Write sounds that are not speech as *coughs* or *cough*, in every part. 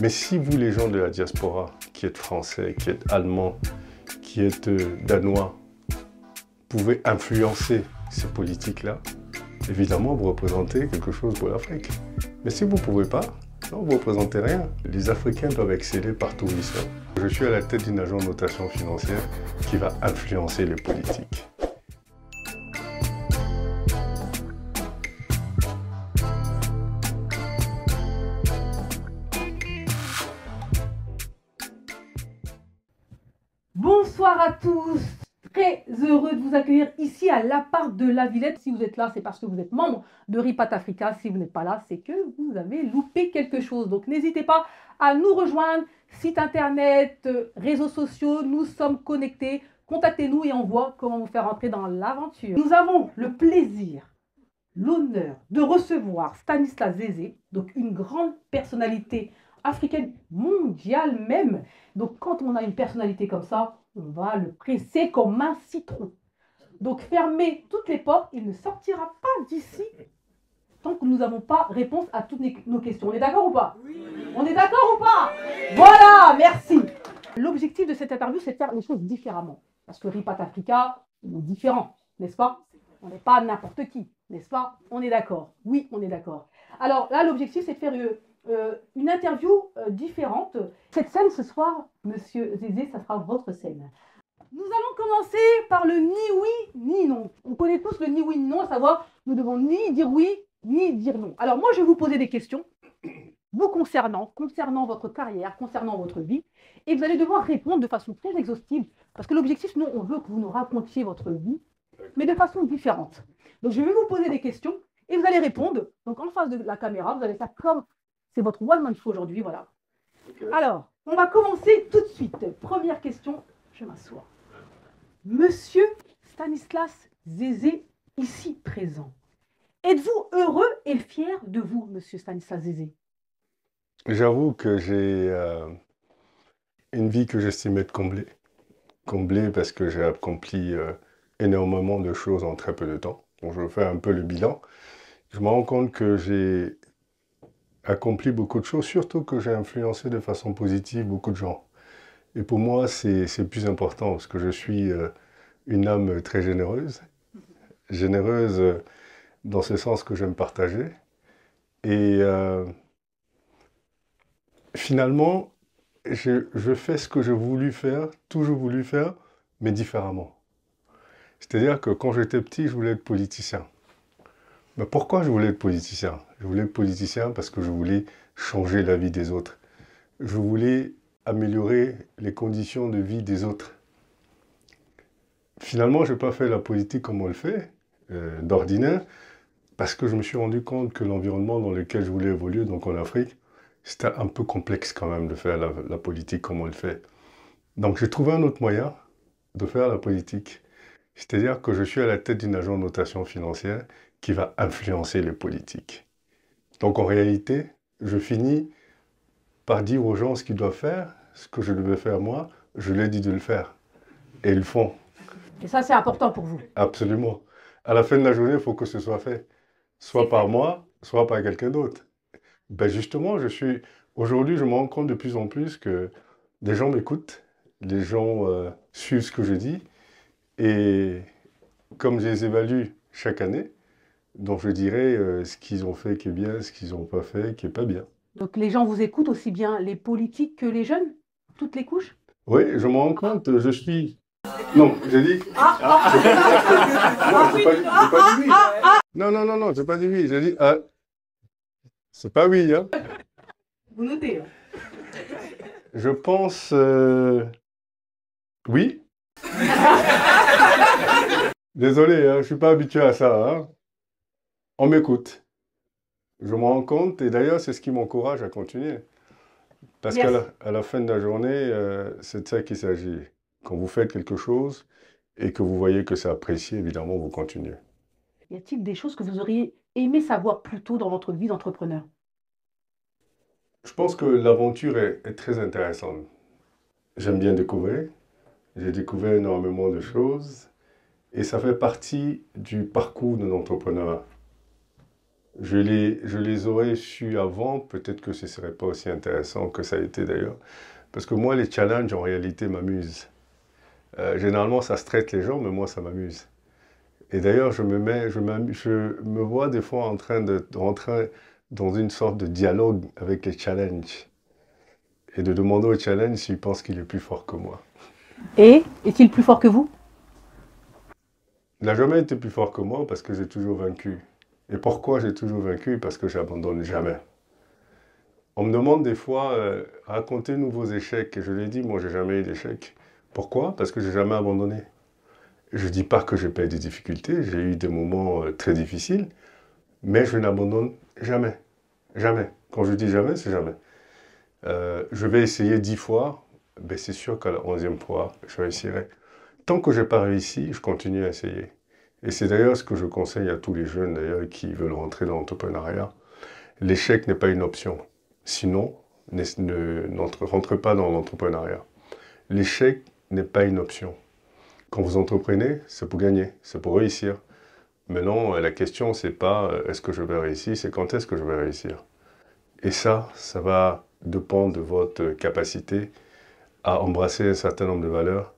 Mais si vous, les gens de la diaspora, qui êtes français, qui êtes allemand, qui êtes euh, danois, pouvez influencer ces politiques-là, évidemment, vous représentez quelque chose pour l'Afrique. Mais si vous ne pouvez pas, vous ne représentez rien. Les Africains peuvent exceller partout où ils sont. Je suis à la tête d'une agence de notation financière qui va influencer les politiques. accueillir ici à l'appart de la Villette. Si vous êtes là, c'est parce que vous êtes membre de Ripat Africa. Si vous n'êtes pas là, c'est que vous avez loupé quelque chose. Donc n'hésitez pas à nous rejoindre, site internet, euh, réseaux sociaux, nous sommes connectés. Contactez-nous et on voit comment vous faire entrer dans l'aventure. Nous avons le plaisir, l'honneur de recevoir Stanislas Zézé, donc une grande personnalité africaine, mondiale même. Donc quand on a une personnalité comme ça, on va le presser comme un citron. Donc fermez toutes les portes, il ne sortira pas d'ici tant que nous n'avons pas réponse à toutes nos questions. On est d'accord ou pas oui. On est d'accord ou pas Voilà, merci. L'objectif de cette interview, c'est de faire les choses différemment. Parce que Ripat Africa, on est différent, n'est-ce pas On n'est pas n'importe qui, n'est-ce pas On est d'accord. Oui, on est d'accord. Alors là, l'objectif, c'est de faire euh, euh, une, interview euh, différente. Cette scène ce soir, monsieur Zézé, ça sera votre scène. Nous allons commencer par le ni oui ni non. On connaît tous le ni oui ni non, à savoir nous devons ni dire oui ni dire non. Alors moi, je vais vous poser des questions vous concernant, concernant votre carrière, concernant votre vie, et vous allez devoir répondre de façon très exhaustive, parce que l'objectif, nous, on veut que vous nous racontiez votre vie, mais de façon différente. Donc je vais vous poser des questions et vous allez répondre. Donc en face de la caméra, vous allez faire comme c'est votre one man show aujourd'hui, voilà. Alors, on va commencer tout de suite. Première question, je m'assois. Monsieur Stanislas Zézé, ici présent. Êtes-vous heureux et fier de vous, Monsieur Stanislas Zézé J'avoue que j'ai euh, une vie que j'estime être comblée. Comblée parce que j'ai accompli euh, énormément de choses en très peu de temps. Donc je fais un peu le bilan. Je me rends compte que j'ai accompli beaucoup de choses, surtout que j'ai influencé de façon positive beaucoup de gens. Et pour moi, c'est plus important parce que je suis euh, une âme très généreuse, généreuse euh, dans ce sens que j'aime partager. Et euh, finalement, je, je, fais ce que j'ai voulu faire, toujours voulu faire, mais différemment. C'est-à-dire que quand j'étais petit, je voulais être politicien. Mais pourquoi je voulais être politicien Je voulais être politicien parce que je voulais changer la vie des autres. Je voulais améliorer les conditions de vie des autres. Finalement, je n'ai pas fait la politique comme on le fait, euh, d'ordinaire, parce que je me suis rendu compte que l'environnement dans lequel je voulais évoluer, donc en Afrique, c'était un peu complexe quand même de faire la, la politique comme on le fait. Donc j'ai trouvé un autre moyen de faire la politique. C'est-à-dire que je suis à la tête d'une agence de notation financière qui va influencer les politiques. Donc en réalité, je finis par dire aux gens ce qu'ils doivent faire ce que je devais faire moi, je l'ai dit de le faire. Et ils le font. Et ça, c'est important pour vous. Absolument. À la fin de la journée, il faut que ce soit fait. Soit par moi, soit par quelqu'un d'autre. Ben justement, je suis. Aujourd'hui, je me rends compte de plus en plus que des gens m'écoutent, les gens euh, suivent ce que je dis. Et comme je les évalue chaque année, donc je dirais euh, ce qu'ils ont fait qui est bien, ce qu'ils n'ont pas fait qui n'est pas bien. Donc les gens vous écoutent aussi bien les politiques que les jeunes toutes les couches Oui, je m'en rends compte, je suis. Non, j'ai dit. Ah, ah, non, pas, Non, non, non, j'ai pas dit oui. J'ai dit. Ah. C'est pas oui, hein. Vous notez. Hein. Je pense. Euh, oui. *laughs* Désolé, hein, je suis pas habitué à ça. Hein. On m'écoute. Je m'en rends compte, et d'ailleurs, c'est ce qui m'encourage à continuer. Parce qu'à la, fin de la journée, euh, c'est de ça qu'il s'agit. Quand vous faites quelque chose et que vous voyez que c'est apprécié, évidemment, vous continuez. Y a-t-il des choses que vous auriez aimé savoir plus tôt dans votre vie d'entrepreneur Je pense que l'aventure est, est très intéressante. J'aime bien découvrir. J'ai découvert énormément de choses et ça fait partie du parcours d'un entrepreneur je les, aurais su avant, peut-être que ce ne serait pas aussi intéressant que ça a été d'ailleurs. Parce que moi, les challenges, en réalité, m'amusent. Euh, généralement, ça stresse les gens, mais moi, ça m'amuse. Et d'ailleurs, je me, vois des fois en train de rentrer dans une sorte de dialogue avec les challenges et de demander au challenge s'il pensent qu'il est plus fort que moi. Et est-il plus fort que vous Il n'a jamais été plus fort que moi parce que j'ai toujours vaincu. Et pourquoi j'ai toujours vaincu Parce que j'abandonne jamais. On me demande des fois, euh, racontez-nous échecs. Et je l'ai dit, moi, j'ai jamais eu d'échecs. Pourquoi Parce que j'ai jamais abandonné. Je ne dis pas que j'ai pas eu des difficultés, j'ai eu des moments euh, très difficiles, mais je n'abandonne jamais. Jamais. Quand je dis jamais, c'est jamais. Euh, je vais essayer dix fois, ben c'est sûr qu'à la onzième fois, je réussirai. Tant que je n'ai pas réussi, je continue à essayer. Et c'est d'ailleurs ce que je conseille à tous les jeunes d'ailleurs qui veulent rentrer dans l'entrepreneuriat. L'échec n'est pas une option. Sinon, ne, rentrez pas dans l'entrepreneuriat. L'échec n'est pas une option. Quand vous entreprenez, c'est pour gagner, c'est pour réussir. Maintenant, euh, la question, c'est pas euh, est-ce que je vais réussir, c'est quand est-ce que je vais réussir. Et ça, ça va dépendre de votre capacité à embrasser un certain nombre de valeurs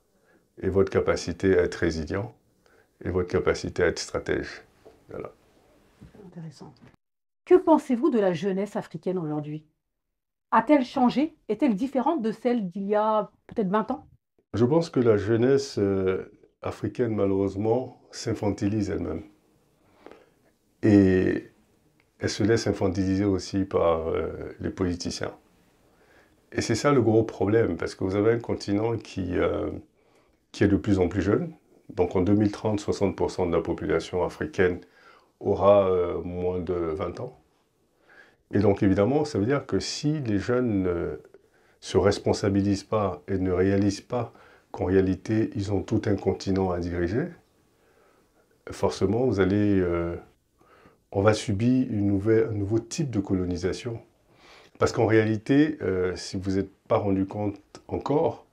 et votre capacité à être résilient et votre capacité à être stratège. Que pensez-vous de la jeunesse africaine aujourd'hui A-t-elle changé Est-elle différente de celle d'il y a peut-être 20 ans Je pense que la jeunesse euh, africaine, malheureusement, s'infantilise elle-même. Et elle se laisse infantiliser aussi par euh, les politiciens. Et c'est ça le gros problème, parce que vous avez un continent qui, euh, qui est de plus en plus jeune, donc en 2030, 60% de la population africaine aura euh, moins de 20 ans. Et donc évidemment, ça veut dire que si les jeunes ne se responsabilisent pas et ne réalisent pas qu'en réalité, ils ont tout un continent à diriger, forcément, vous allez, euh, on va subir un nouveau type de colonisation. Parce qu'en réalité, euh, si vous n'êtes pas rendu compte encore,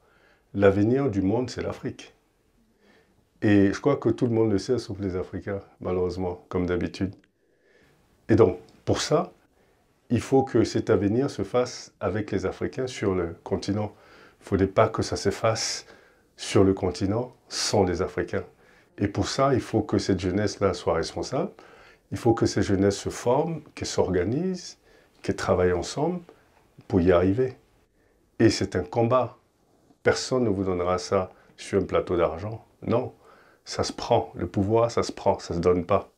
l'avenir du monde, c'est l'Afrique. Et je crois que tout le monde le sait, sauf les Africains, malheureusement, comme d'habitude. Et donc, pour ça, il faut que cet avenir se fasse avec les Africains sur le continent. Il ne faudrait pas que ça se fasse sur le continent sans les Africains. Et pour ça, il faut que cette jeunesse-là soit responsable. Il faut que ces jeunesse se forment, qu'elle s'organisent, qu'elle travaillent ensemble pour y arriver. Et c'est un combat. Personne ne vous donnera ça sur un plateau d'argent. Non. Ça se prend. Le pouvoir, ça se prend, ça ne se donne pas.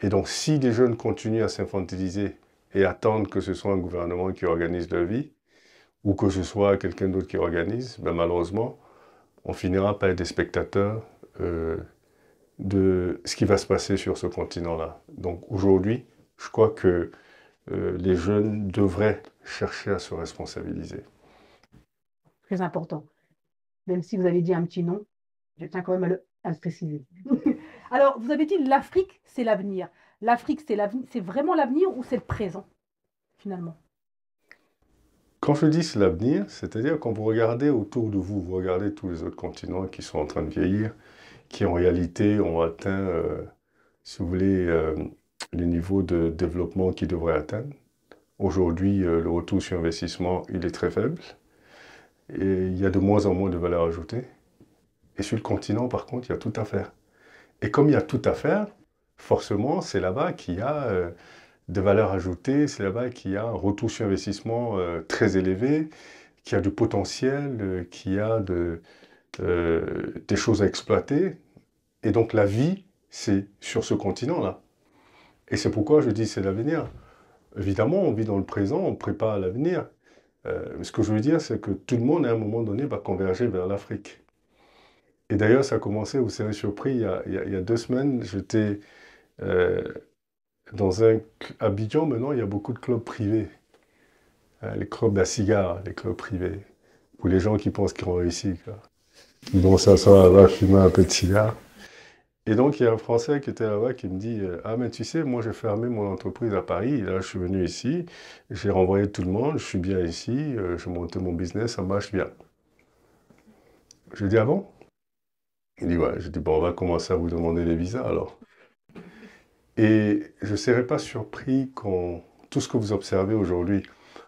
Et donc, si les jeunes continuent à s'infantiliser et attendre que ce soit un gouvernement qui organise leur vie, ou que ce soit quelqu'un d'autre qui organise, ben malheureusement, on finira par être des spectateurs euh, de ce qui va se passer sur ce continent-là. Donc aujourd'hui, je crois que euh, les jeunes devraient chercher à se responsabiliser. Très important. Même si vous avez dit un petit nom, je tiens quand même à le *laughs* Alors, vous avez dit l'Afrique, c'est l'avenir. L'Afrique, c'est vraiment l'avenir ou c'est le présent, finalement Quand je dis c'est l'avenir, c'est-à-dire quand vous regardez autour de vous, vous regardez tous les autres continents qui sont en train de vieillir, qui en réalité ont atteint, euh, si vous voulez, euh, les niveaux de développement qu'ils devraient atteindre. Aujourd'hui, euh, le retour sur investissement, il est très faible. Et il y a de moins en moins de valeur ajoutée. Et sur le continent, par contre, il y a tout à faire. Et comme il y a tout à faire, forcément, c'est là-bas qu'il y a euh, des valeurs ajoutées, c'est là-bas qu'il y a un retour sur investissement euh, très élevé, qu'il y a du potentiel, euh, qu'il y a des choses à exploiter. Et donc la vie, c'est sur ce continent-là. Et c'est pourquoi je dis c'est l'avenir. Évidemment, on vit dans le présent, on prépare l'avenir. ce que je veux dire, c'est que tout le monde, à un moment donné, va converger vers l'Afrique. Et d'ailleurs, ça a commencé, vous serez surpris, il y a, deux semaines, j'étais euh, dans un... Bidjan, maintenant, il y a beaucoup de clubs privés. Euh, les clubs à cigares, les clubs privés. Pour les gens qui pensent qu'ils ont réussi. Bon, ça sera là-bas, fumer un peu de cigare. Et donc, il y a un Français qui était là-bas qui me dit euh, Ah, mais tu sais, moi, j'ai fermé mon entreprise à Paris. Là, je suis venu ici, j'ai renvoyé tout le monde, je suis bien ici, je j'ai monté mon business, ça marche bien. Je dis Ah bon il dit, je dis, bon, on va commencer à vous demander les visas alors. Et je ne serais pas surpris quand tout ce que vous observez aujourd'hui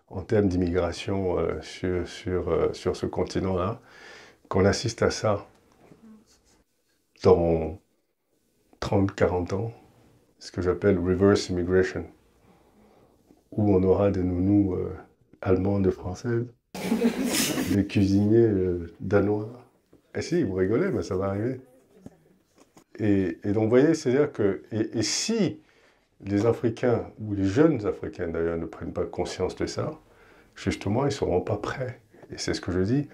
en termes d'immigration euh, sur, euh, sur, ce continent-là, qu'on assiste à ça dans 30-40 ans, ce que j'appelle reverse immigration, où on aura des nounous allemands euh, allemandes, françaises, *laughs* des cuisiniers danois, eh si, vous rigolez, mais ça va arriver. Et, donc, vous voyez, c'est-à-dire que, et, si les Africains, ou les jeunes Africains d'ailleurs, ne prennent pas conscience de ça, justement, ils ne seront pas prêts. Et c'est ce que je dis,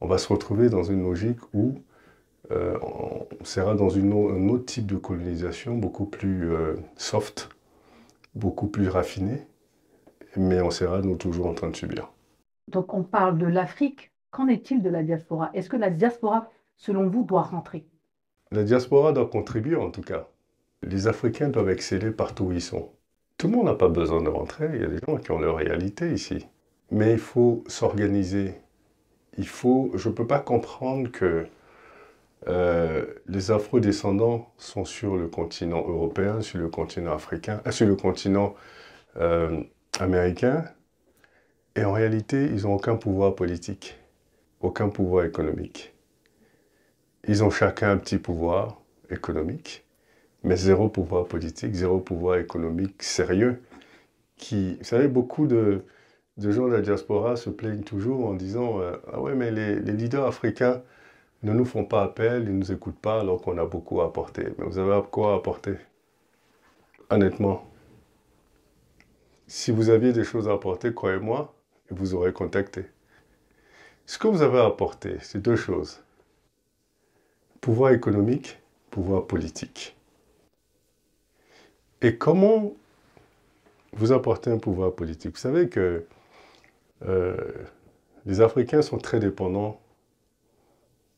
on va se retrouver dans une logique où euh, on sera dans une, un autre type de colonisation, beaucoup plus euh, soft, beaucoup plus raffiné, mais on sera nous toujours en train de subir. Donc on parle de l'Afrique Qu'en est-il de la diaspora Est-ce que la diaspora, selon vous, doit rentrer La diaspora doit contribuer en tout cas. Les Africains doivent exceller partout où ils sont. Tout le monde n'a pas besoin de rentrer, il y a des gens qui ont leur réalité ici. Mais il faut s'organiser. Il faut, je ne peux pas comprendre que euh, les Afro-descendants sont sur le continent européen, sur le continent africain, euh, sur le continent euh, américain, et en réalité, ils n'ont aucun pouvoir politique aucun pouvoir économique. Ils ont chacun un petit pouvoir économique, mais zéro pouvoir politique, zéro pouvoir économique sérieux. Qui, vous savez, beaucoup de, gens de la diaspora se plaignent toujours en disant euh, Ah ouais, mais les, leaders africains ne nous font pas appel, ils ne nous écoutent pas alors qu'on a beaucoup à apporter. Mais vous avez quoi à apporter Honnêtement, si vous aviez des choses à apporter, croyez-moi, vous aurez contacté. Ce que vous avez apporté, c'est deux choses. Pouvoir économique, pouvoir politique. Et comment vous apportez un pouvoir politique Vous savez que euh, les Africains sont très dépendants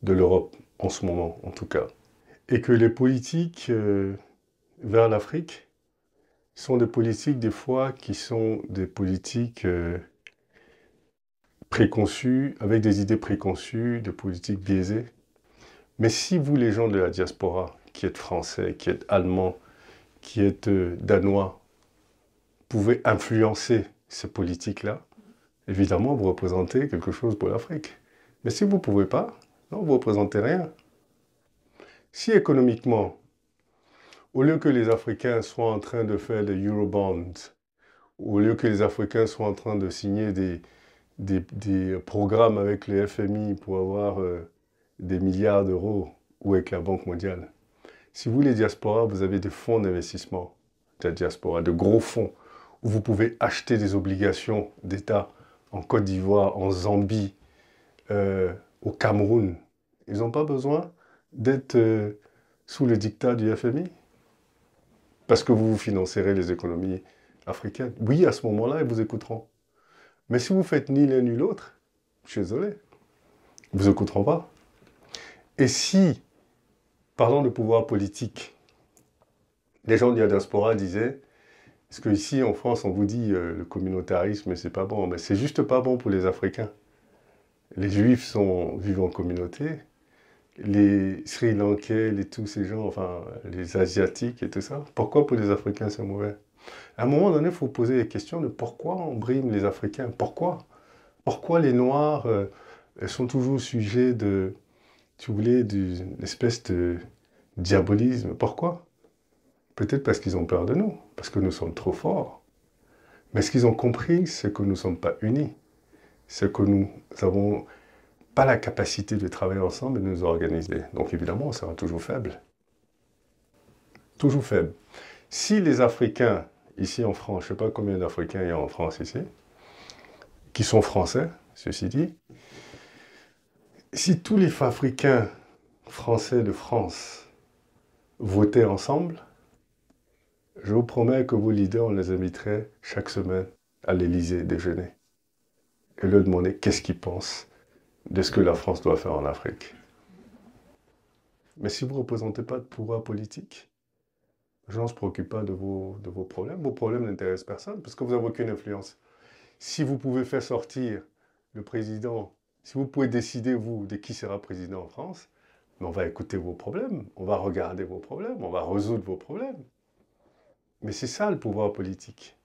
de l'Europe, en ce moment en tout cas. Et que les politiques euh, vers l'Afrique sont des politiques des fois qui sont des politiques... Euh, préconçues, avec des idées préconçues, de politiques biaisées. Mais si vous, les gens de la diaspora, qui êtes français, qui êtes allemand, qui êtes euh, danois, pouvez influencer ces politiques-là, évidemment, vous représentez quelque chose pour l'Afrique. Mais si vous ne pouvez pas, vous ne représentez rien. Si économiquement, au lieu que les Africains soient en train de faire des Eurobonds, au lieu que les Africains soient en train de signer des, des, programmes avec le FMI pour avoir euh, des milliards d'euros ou avec la Banque mondiale. Si vous, les diasporas, vous avez des fonds d'investissement de la diaspora, de gros fonds, où vous pouvez acheter des obligations d'État en Côte d'Ivoire, en Zambie, euh, au Cameroun. Ils n'ont pas besoin d'être euh, sous le dictat du FMI parce que vous financerez les économies africaines. Oui, à ce moment-là, ils vous écouteront. Mais si vous faites ni l'un ni l'autre, je suis désolé, vous écouteront pas. Et si, parlant de pouvoir politique, les gens de la diaspora disaient, parce qu'ici en France on vous dit euh, le communautarisme c'est pas bon, mais ben, c'est juste pas bon pour les Africains. Les Juifs sont, vivent en communauté, les Sri Lankais, les, tous ces gens, enfin les Asiatiques et tout ça. Pourquoi pour les Africains c'est mauvais à un moment donné, il faut poser la question de pourquoi on brime les Africains, pourquoi Pourquoi les Noirs euh, sont toujours sujets de, tu voulais, d'une espèce de diabolisme Pourquoi Peut-être parce qu'ils ont peur de nous, parce que nous sommes trop forts. Mais ce qu'ils ont compris, c'est que nous ne sommes pas unis, c'est que nous n'avons pas la capacité de travailler ensemble et de nous organiser. Donc évidemment, on sera toujours faible. Toujours faible. Si les Africains ici en France, je ne sais pas combien d'Africains il y a en France ici, qui sont français, ceci dit. Si tous les Africains français de France votaient ensemble, je vous promets que vos leaders, on les inviterait chaque semaine à l'Élysée déjeuner et leur demander qu'est-ce qu'ils pensent de ce que la France doit faire en Afrique. Mais si vous ne représentez pas de pouvoir politique, les gens ne se préoccupent pas de vos, de vos problèmes. Vos problèmes n'intéressent personne parce que vous n'avez aucune influence. Si vous pouvez faire sortir le président, si vous pouvez décider, vous, de qui sera président en France, ben, on va écouter vos problèmes, on va regarder vos problèmes, on va résoudre vos problèmes. Mais c'est ça le pouvoir politique.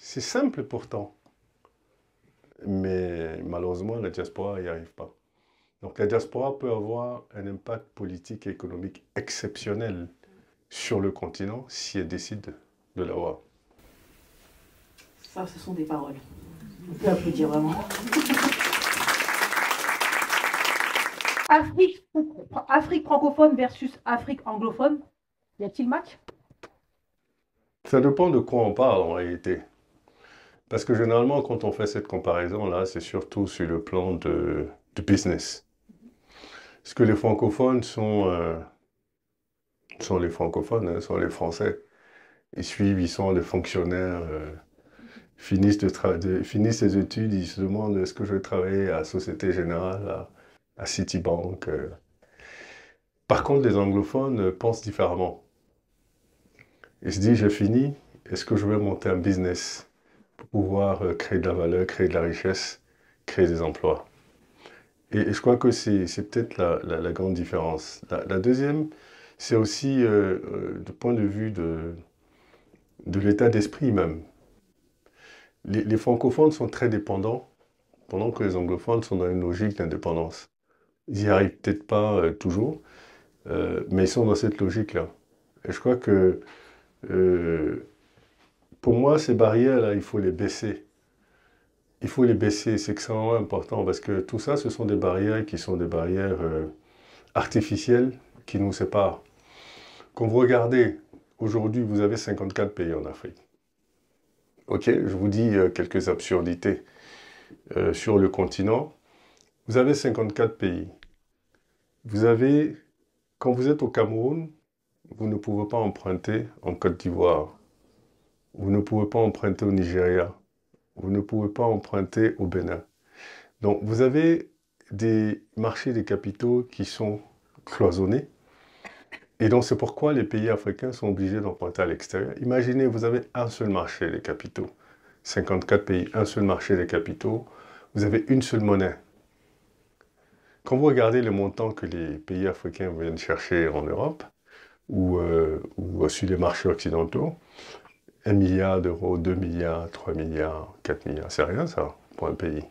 C'est simple pourtant. Mais malheureusement, la diaspora n'y arrive pas. Donc la diaspora peut avoir un impact politique et économique exceptionnel sur le continent si elle décide de l'avoir. Ça, ce sont des paroles. On peut applaudir vraiment. *laughs* Afrique, francophone versus Afrique anglophone, y a-t-il match Ça dépend de quoi on parle en réalité. Parce que généralement, quand on fait cette comparaison-là, c'est surtout sur le plan de, du business. Parce que les francophones sont euh, sont les francophones, hein, sont les Français. Ils suivent, ils sont les fonctionnaires, euh, finissent, de finissent les études, ils se demandent est-ce que je vais travailler à Société Générale, à, Citibank. Euh. Par contre, les anglophones euh, pensent différemment. Ils se disent j'ai fini, est-ce que je vais monter un business pour pouvoir créer de la valeur, créer de la richesse, créer des emplois et, je crois que c'est peut-être la, grande différence. la deuxième, c'est aussi euh, euh, du point de vue de, l'état d'esprit même. Les, francophones sont très dépendants, pendant que les anglophones sont dans une logique d'indépendance. Ils n'y arrivent peut-être pas euh, toujours, mais ils sont dans cette logique-là. Et je crois que pour moi, ces barrières-là, il faut les baisser. Il faut les baisser, c'est extrêmement important parce que tout ça, ce sont des barrières qui sont des barrières artificielles qui nous séparent. Quand vous regardez, aujourd'hui, vous avez 54 pays en Afrique. Ok, je vous dis euh, quelques absurdités euh, sur le continent. Vous avez 54 pays. Vous avez, quand vous êtes au Cameroun, vous ne pouvez pas emprunter en Côte d'Ivoire. Vous ne pouvez pas emprunter au Nigeria. Vous ne pouvez pas emprunter au Bénin. Donc vous avez des marchés des capitaux qui sont cloisonnés et donc c'est pourquoi les pays africains sont obligés d'emprunter à l'extérieur. Imaginez, vous avez un seul marché des capitaux. 54 pays, un seul marché des capitaux. Vous avez une seule monnaie. Quand vous regardez les montants que les pays africains viennent chercher en Europe ou, euh, aussi ou sur les marchés occidentaux, 1 milliard d'euros, 2 milliards, 3 milliards, 4 milliards, c'est rien ça pour un pays.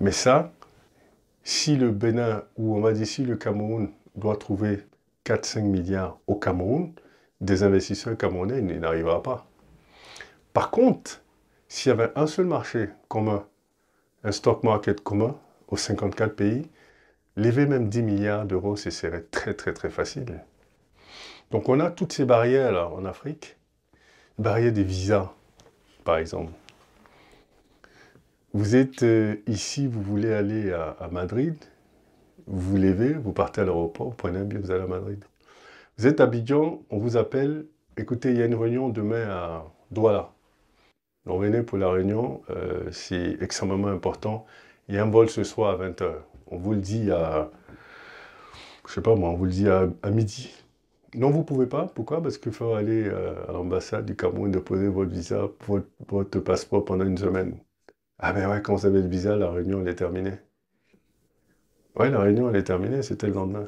Mais ça, si le Bénin ou on va dire si le Cameroun doit trouver 4-5 milliards au Cameroun, des investisseurs camerounais, il n'arrivera pas. Par contre, s'il y avait un seul marché commun, un stock market commun aux 54 pays, lever même 10 milliards d'euros, ce serait très très très facile. Donc on a toutes ces barrières en Afrique. barrières des visas, par exemple. Vous êtes euh, ici, vous voulez aller à Madrid, vous vous levez, vous partez à l'aéroport, vous prenez un billet, vous allez à Madrid. Vous êtes à Bidjan, on vous appelle, écoutez, il y a une réunion demain à Douala. Donc venez pour la réunion, euh, c'est extrêmement important. Il y a un vol ce soir à 20h. On vous le dit à, je sais pas moi, on vous le dit à, midi. Non, vous ne pouvez pas. Pourquoi Parce qu'il faut aller euh, à l'ambassade du Cameroun déposer votre visa, votre, votre passeport pendant une semaine. Ah ben ouais, quand vous avez le visa, la réunion, elle est terminée. Oui, la réunion, elle est terminée, c'était le lendemain.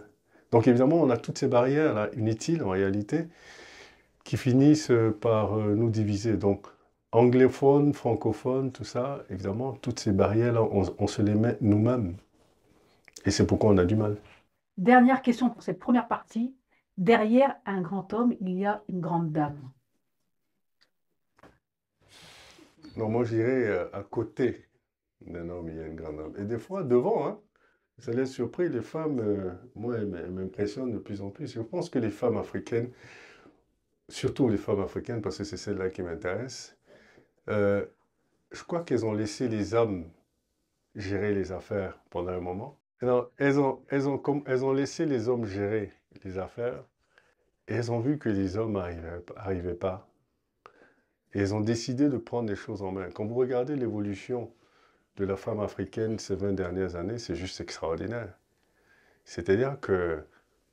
Donc évidemment, on a toutes ces barrières, là, inutiles en réalité, qui finissent par euh, nous diviser. Donc, anglophone, francophone, tout ça, évidemment, toutes ces barrières-là, on, se les met nous-mêmes. Et c'est pourquoi on a du mal. Dernière question pour cette première partie. Derrière un grand homme, il y a une grande dame. Non, moi, je dirais euh, à côté d'un homme, il y a une grande dame. Et des fois, devant, hein. Ça les être surpris, les femmes, euh, moi, elles m'impressionnent de plus en plus. Je pense que les femmes africaines, surtout les femmes africaines, parce que c'est celles-là qui m'intéressent, euh, je crois qu'elles ont laissé les hommes gérer les affaires pendant un moment. elles, ont, elles, ont, elles ont laissé les hommes gérer les affaires et elles ont vu que les hommes n'arrivaient pas. Et elles ont décidé de prendre les choses en main. Quand vous regardez l'évolution de la femme africaine ces 20 dernières années, c'est juste extraordinaire. C'est-à-dire que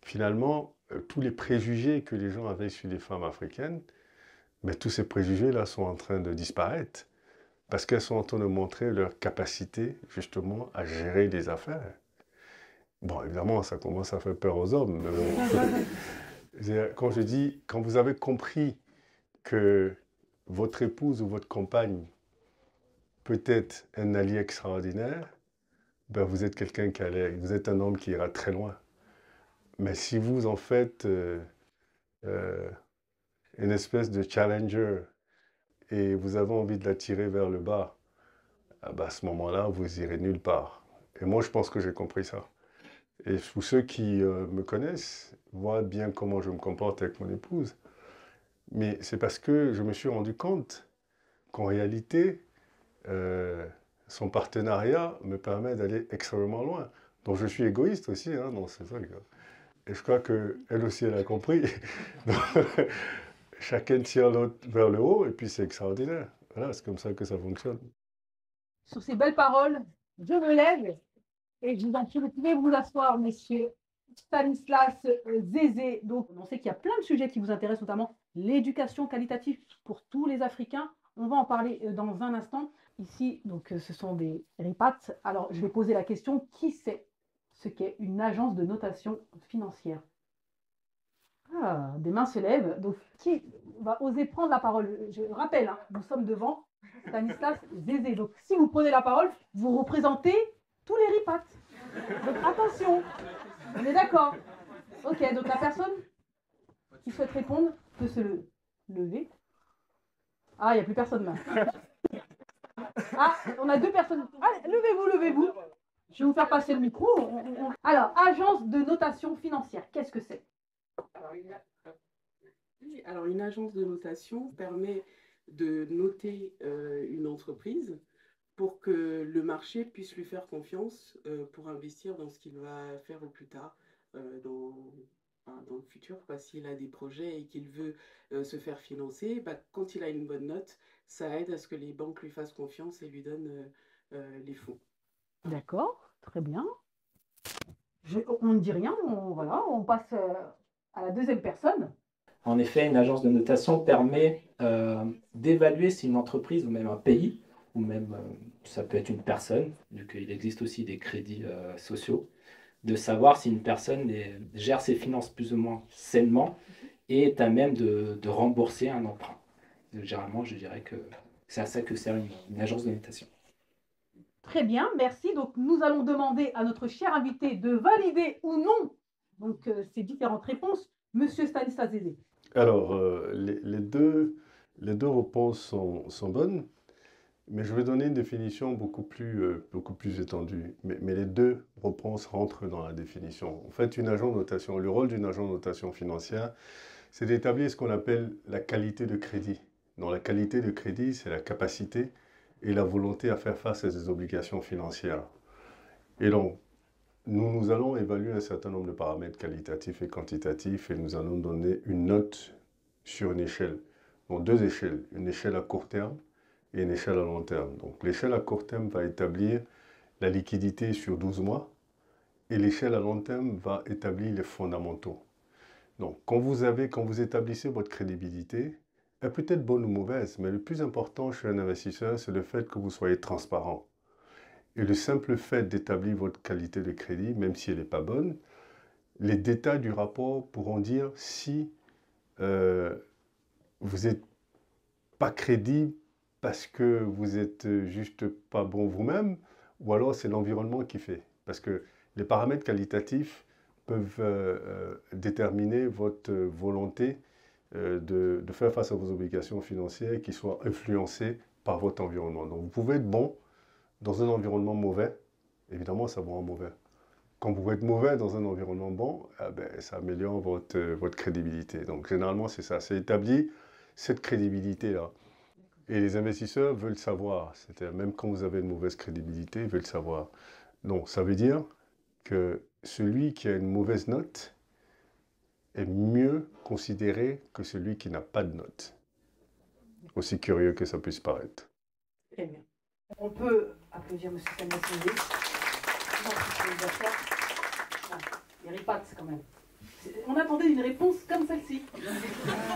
finalement, euh, tous les préjugés que les gens avaient sur les femmes africaines, mais ben, tous ces préjugés-là sont en train de disparaître parce qu'elles sont en train de montrer leur capacité justement à gérer des affaires. Bon, évidemment, ça commence à faire peur aux hommes. *laughs* quand je dis, quand vous avez compris que votre épouse ou votre compagne peut-être un allié extraordinaire, ben, vous êtes quelqu'un qui vous êtes un homme qui ira très loin. Mais si vous en faites euh, euh, une espèce de challenger et vous avez envie de la tirer vers le bas, ah ben, à ce moment-là, vous irez nulle part. Et moi, je pense que j'ai compris ça. Et tous ceux qui euh, me connaissent voient bien comment je me comporte avec mon épouse. Mais c'est parce que je me suis rendu compte qu'en réalité, euh, son partenariat me permet d'aller extrêmement loin. Donc je suis égoïste aussi hein, dans hein. Et je crois qu'elle aussi, elle a compris. *laughs* chacun tire l'autre vers le haut et puis c'est extraordinaire. Voilà, c'est comme ça que ça fonctionne. Sur ces belles paroles, je me lève et je vous en prie, vous vous asseoir, messieurs. Stanislas euh, Zézé. Donc, on sait qu'il y a plein de sujets qui vous intéressent, notamment l'éducation qualitative pour tous les Africains. On va en parler euh, dans un instant ici, donc, euh, ce sont des ripats. Alors, je vais poser la question, qui sait ce qu'est une agence de notation financière ah, des mains se lèvent. Donc, qui va oser prendre la parole Je rappelle, hein, nous sommes devant Stanislas Zézé. Donc, si vous prenez la parole, vous représentez tous les ripates. Donc, attention, on est d'accord. Ok, donc la personne qui souhaite répondre peut se lever. Ah, il n'y a plus personne ah, on a deux personnes. Allez, ah, levez-vous, levez-vous. Je vais vous faire passer le micro. Alors, agence de notation financière, qu'est-ce que c'est alors, une agence de notation permet de noter euh, une entreprise pour que le marché puisse lui faire confiance euh, pour investir dans ce qu'il va faire au plus tard, euh, dans, Hein, dans le futur. S'il a des projets et qu'il veut euh, se faire financer, bah, quand il a une bonne note, ça aide à ce que les banques lui fassent confiance et lui donnent euh, euh, les fonds. D'accord, très bien. on ne dit rien, on, voilà, on passe à la deuxième personne. En effet, une agence de notation permet d'évaluer si une entreprise ou même un pays, ou même ça peut être une personne, vu qu'il existe aussi des crédits sociaux, de savoir si une personne gère ses finances plus ou moins sainement et est à même de, rembourser un emprunt. généralement, je dirais que c'est à ça que sert une, agence de notation. Très bien, merci. Donc, nous allons demander à notre cher invité de valider ou non donc, euh, ces différentes réponses. Monsieur Stanislas Zézé. Alors, euh, les, deux, les deux réponses sont, sont bonnes. Mais je vais donner une définition beaucoup plus, euh, beaucoup plus étendue. Mais, les deux réponses rentrent dans la définition. En fait, une agent de notation, le rôle d'une agent de notation financière, c'est d'établir ce qu'on appelle la qualité de crédit. Dans la qualité de crédit, c'est la capacité et la volonté à faire face à ses obligations financières. Et donc, nous, nous allons évaluer un certain nombre de paramètres qualitatifs et quantitatifs et nous allons donner une note sur une échelle, donc deux échelles, une échelle à court terme et une échelle à long terme. Donc l'échelle à court terme va établir la liquidité sur 12 mois et l'échelle à long terme va établir les fondamentaux. Donc quand vous avez, quand vous établissez votre crédibilité, elle peut être bonne ou mauvaise, mais le plus important chez un investisseur, c'est le fait que vous soyez transparent. Et le simple fait d'établir votre qualité de crédit, même si elle n'est pas bonne, les détails du rapport pourront dire si euh, vous n'êtes pas crédible parce que vous n'êtes euh, juste pas bon vous-même, ou alors c'est l'environnement qui fait. Parce que les paramètres qualitatifs peuvent euh, euh, déterminer votre volonté de, faire face à vos obligations financières qui soient influencées par votre environnement. Donc vous pouvez être bon dans un environnement mauvais, évidemment ça vous rend mauvais. Quand vous pouvez être mauvais dans un environnement bon, ah ben, ça améliore votre, votre crédibilité. Donc généralement c'est ça, c'est établi cette crédibilité-là. Et les investisseurs veulent savoir, c'est-à-dire même quand vous avez une mauvaise crédibilité, ils veulent savoir. Non, ça veut dire que celui qui a une mauvaise note est mieux considéré que celui qui n'a pas de note. Aussi curieux que ça puisse paraître. Très eh bien. On peut applaudir M. Samassini. Il a pas quand même. On attendait une réponse comme celle-ci.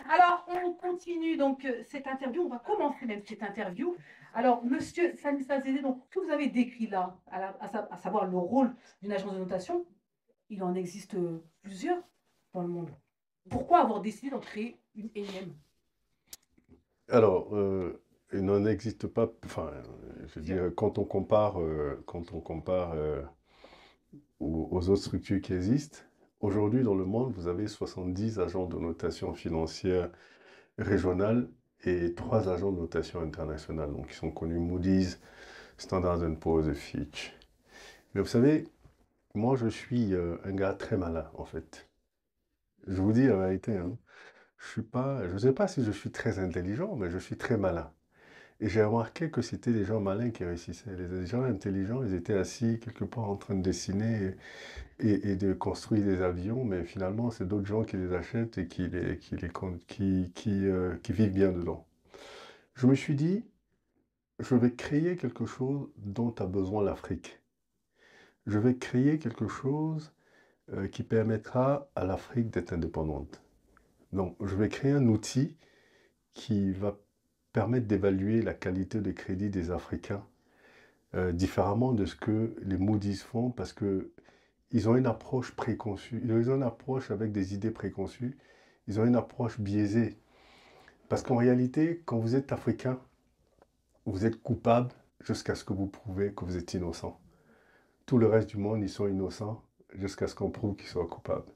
Alors, on continue donc euh, cette interview. On va commencer même cette interview. Alors, monsieur Sami donc, que vous avez décrit là, à, savoir le rôle d'une agence de notation, il en existe euh, plusieurs dans le monde. Pourquoi avoir décidé d'en créer une énième Alors, euh, il n'en existe pas. Enfin, je veux dire, quand on compare, quand on compare aux, autres structures qui existent, Aujourd'hui, dans le monde, vous avez 70 agents de notation financière régionale et 3 agents de notation internationale, donc qui sont connus Moody's, Standard Poor's et Fitch. Mais vous savez, moi, je suis euh, un gars très malin, en fait. Je vous dis la vérité, hein. je suis pas, je ne sais pas si je suis très intelligent, mais je suis très malin. Et j'ai remarqué que c'était des gens malins qui réussissaient. Les gens intelligents, ils étaient assis quelque part en train de dessiner et, de construire des avions, mais finalement, c'est d'autres gens qui les achètent et qui, les, qui, les, qui, qui, euh, qui vivent bien dedans. Je me suis dit, je vais créer quelque chose dont a besoin l'Afrique. Je vais créer quelque chose euh, qui permettra à l'Afrique d'être indépendante. Donc, je vais créer un outil qui va permettent d'évaluer la qualité des crédits des Africains euh, différemment de ce que les Moody's font parce que ils ont une approche préconçue, ils ont une approche avec des idées préconçues, ils ont une approche biaisée. Parce qu'en réalité, quand vous êtes africain, vous êtes coupable jusqu'à ce que vous prouvez que vous êtes innocent. Tout le reste du monde, ils sont innocents jusqu'à ce qu'on prouve qu'ils sont coupables.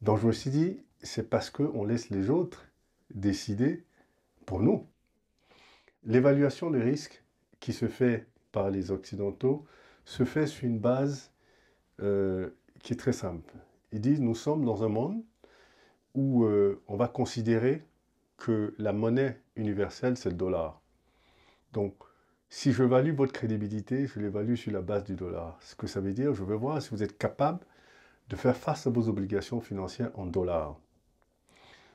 Donc je me suis dit, c'est parce qu'on laisse les autres décider pour nous. L'évaluation des risques qui se fait par les Occidentaux se fait sur une base euh, qui est très simple. Ils disent nous sommes dans un monde où euh, on va considérer que la monnaie universelle, c'est le dollar. Donc, si je value votre crédibilité, je l'évalue sur la base du dollar. Ce que ça veut dire, je veux voir si vous êtes capable de faire face à vos obligations financières en dollars.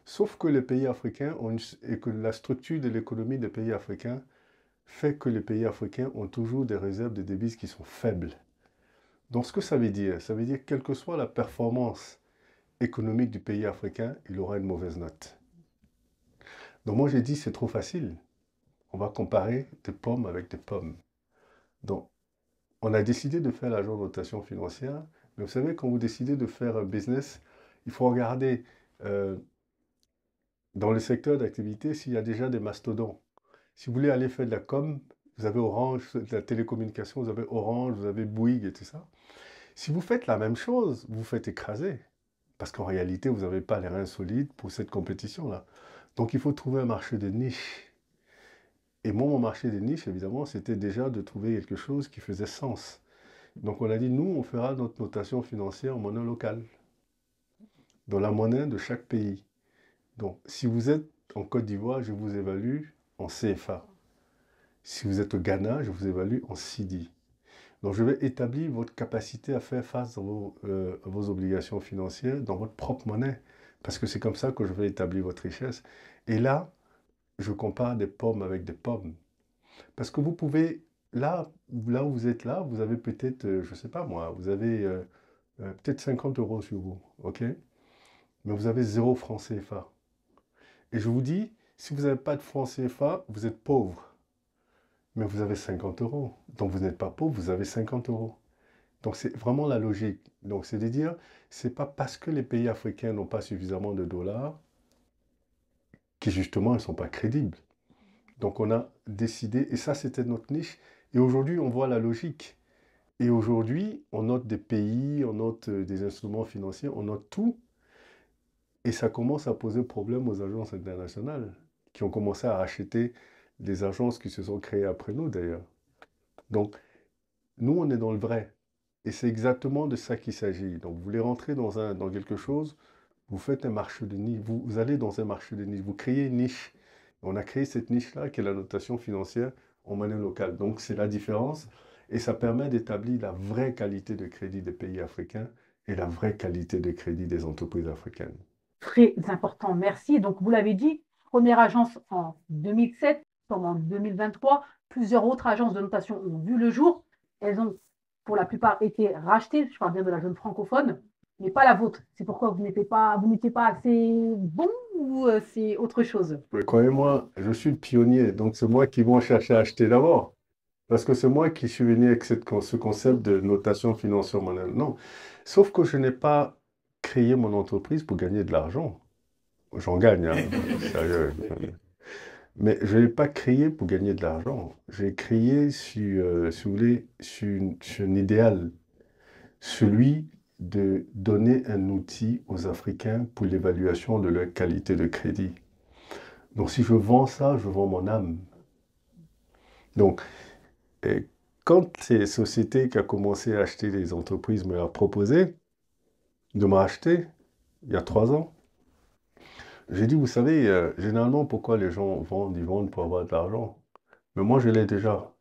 Sauf que les pays africains ont, et que la structure de l'économie des pays africains fait que les pays africains ont toujours des réserves de devises qui sont faibles. Donc ce que ça veut dire, ça veut dire que quelle que soit la performance économique du pays africain, il aura une mauvaise note. Donc moi j'ai dit c'est trop facile. On va comparer des pommes avec des pommes. Donc on a décidé de faire la de notation financière, mais vous savez quand vous décidez de faire un business, il faut regarder euh, dans le secteur d'activité s'il y a déjà des mastodons. Si vous voulez aller faire de la com, vous avez Orange, de la télécommunication, vous avez Orange, vous avez Bouygues et tout ça. Si vous faites la même chose, vous, vous faites écraser. Parce qu'en réalité, vous n'avez pas les reins solides pour cette compétition-là. Donc il faut trouver un marché de niche. Et mon marché de niche, évidemment, c'était déjà de trouver quelque chose qui faisait sens. Donc on a dit, nous, on fera notre notation financière en monnaie locale, dans la monnaie de chaque pays. Donc, si vous êtes en Côte d'Ivoire, je vous évalue en CFA. Si vous êtes au Ghana, je vous évalue en CIDI. Donc, je vais établir votre capacité à faire face euh, à vos, obligations financières dans votre propre monnaie. Parce que c'est comme ça que je vais établir votre richesse. Et là, je compare des pommes avec des pommes. Parce que vous pouvez, là, là où vous êtes là, vous avez peut-être, euh, je ne sais pas moi, vous avez euh, peut-être 50 euros sur vous, ok Mais vous avez zéro franc CFA. Et je vous dis, si vous n'avez pas de franc CFA, vous êtes pauvre. Mais vous avez 50 euros. Donc vous n'êtes pas pauvre, vous avez 50 euros. Donc c'est vraiment la logique. Donc c'est de dire, c'est pas parce que les pays africains n'ont pas suffisamment de dollars qui justement ne sont pas crédibles. Donc on a décidé, et ça c'était notre niche, et aujourd'hui on voit la logique. Et aujourd'hui on note des pays, on note euh, des instruments financiers, on note tout, et ça commence à poser problème aux agences internationales qui ont commencé à acheter des agences qui se sont créées après nous d'ailleurs. Donc, nous, on est dans le vrai. Et c'est exactement de ça qu'il s'agit. Donc, vous voulez rentrer dans, un, dans quelque chose, vous faites un marché de niche, vous, allez dans un marché de niche, vous créez une niche. on a créé cette niche-là qui est la notation financière en monnaie locale. Donc, c'est la différence. Et ça permet d'établir la vraie qualité de crédit des pays africains et la vraie qualité de crédit des entreprises africaines très important. Merci. Donc, vous l'avez dit, première agence en 2007, pendant 2023, plusieurs autres agences de notation ont vu le jour. Elles ont pour la plupart été rachetées, je parle bien de la zone francophone, mais pas la vôtre. C'est pourquoi vous n'étiez pas, vous pas assez bon ou euh, c'est autre chose Croyez-moi, je suis le pionnier, donc c'est moi qui vont chercher à acheter d'abord. Parce que c'est moi qui suis venu avec ce concept de notation financière Non. Sauf que je n'ai pas mon entreprise pour gagner de l'argent. J'en gagne, hein. *laughs* Mais je n'ai pas créé pour gagner de l'argent. J'ai créé, sur, euh, vous voulez, sur, un idéal, celui de donner un outil aux Africains pour l'évaluation de leur qualité de crédit. Donc si je vends ça, je vends mon âme. Donc, quand ces sociétés qui ont commencé à acheter des entreprises me l'ont proposé, de m'acheter, il y a trois ans. J'ai dit, vous savez, euh, généralement, pourquoi les gens vendent, ils vendent pour avoir de l'argent. Mais moi, je l'ai déjà.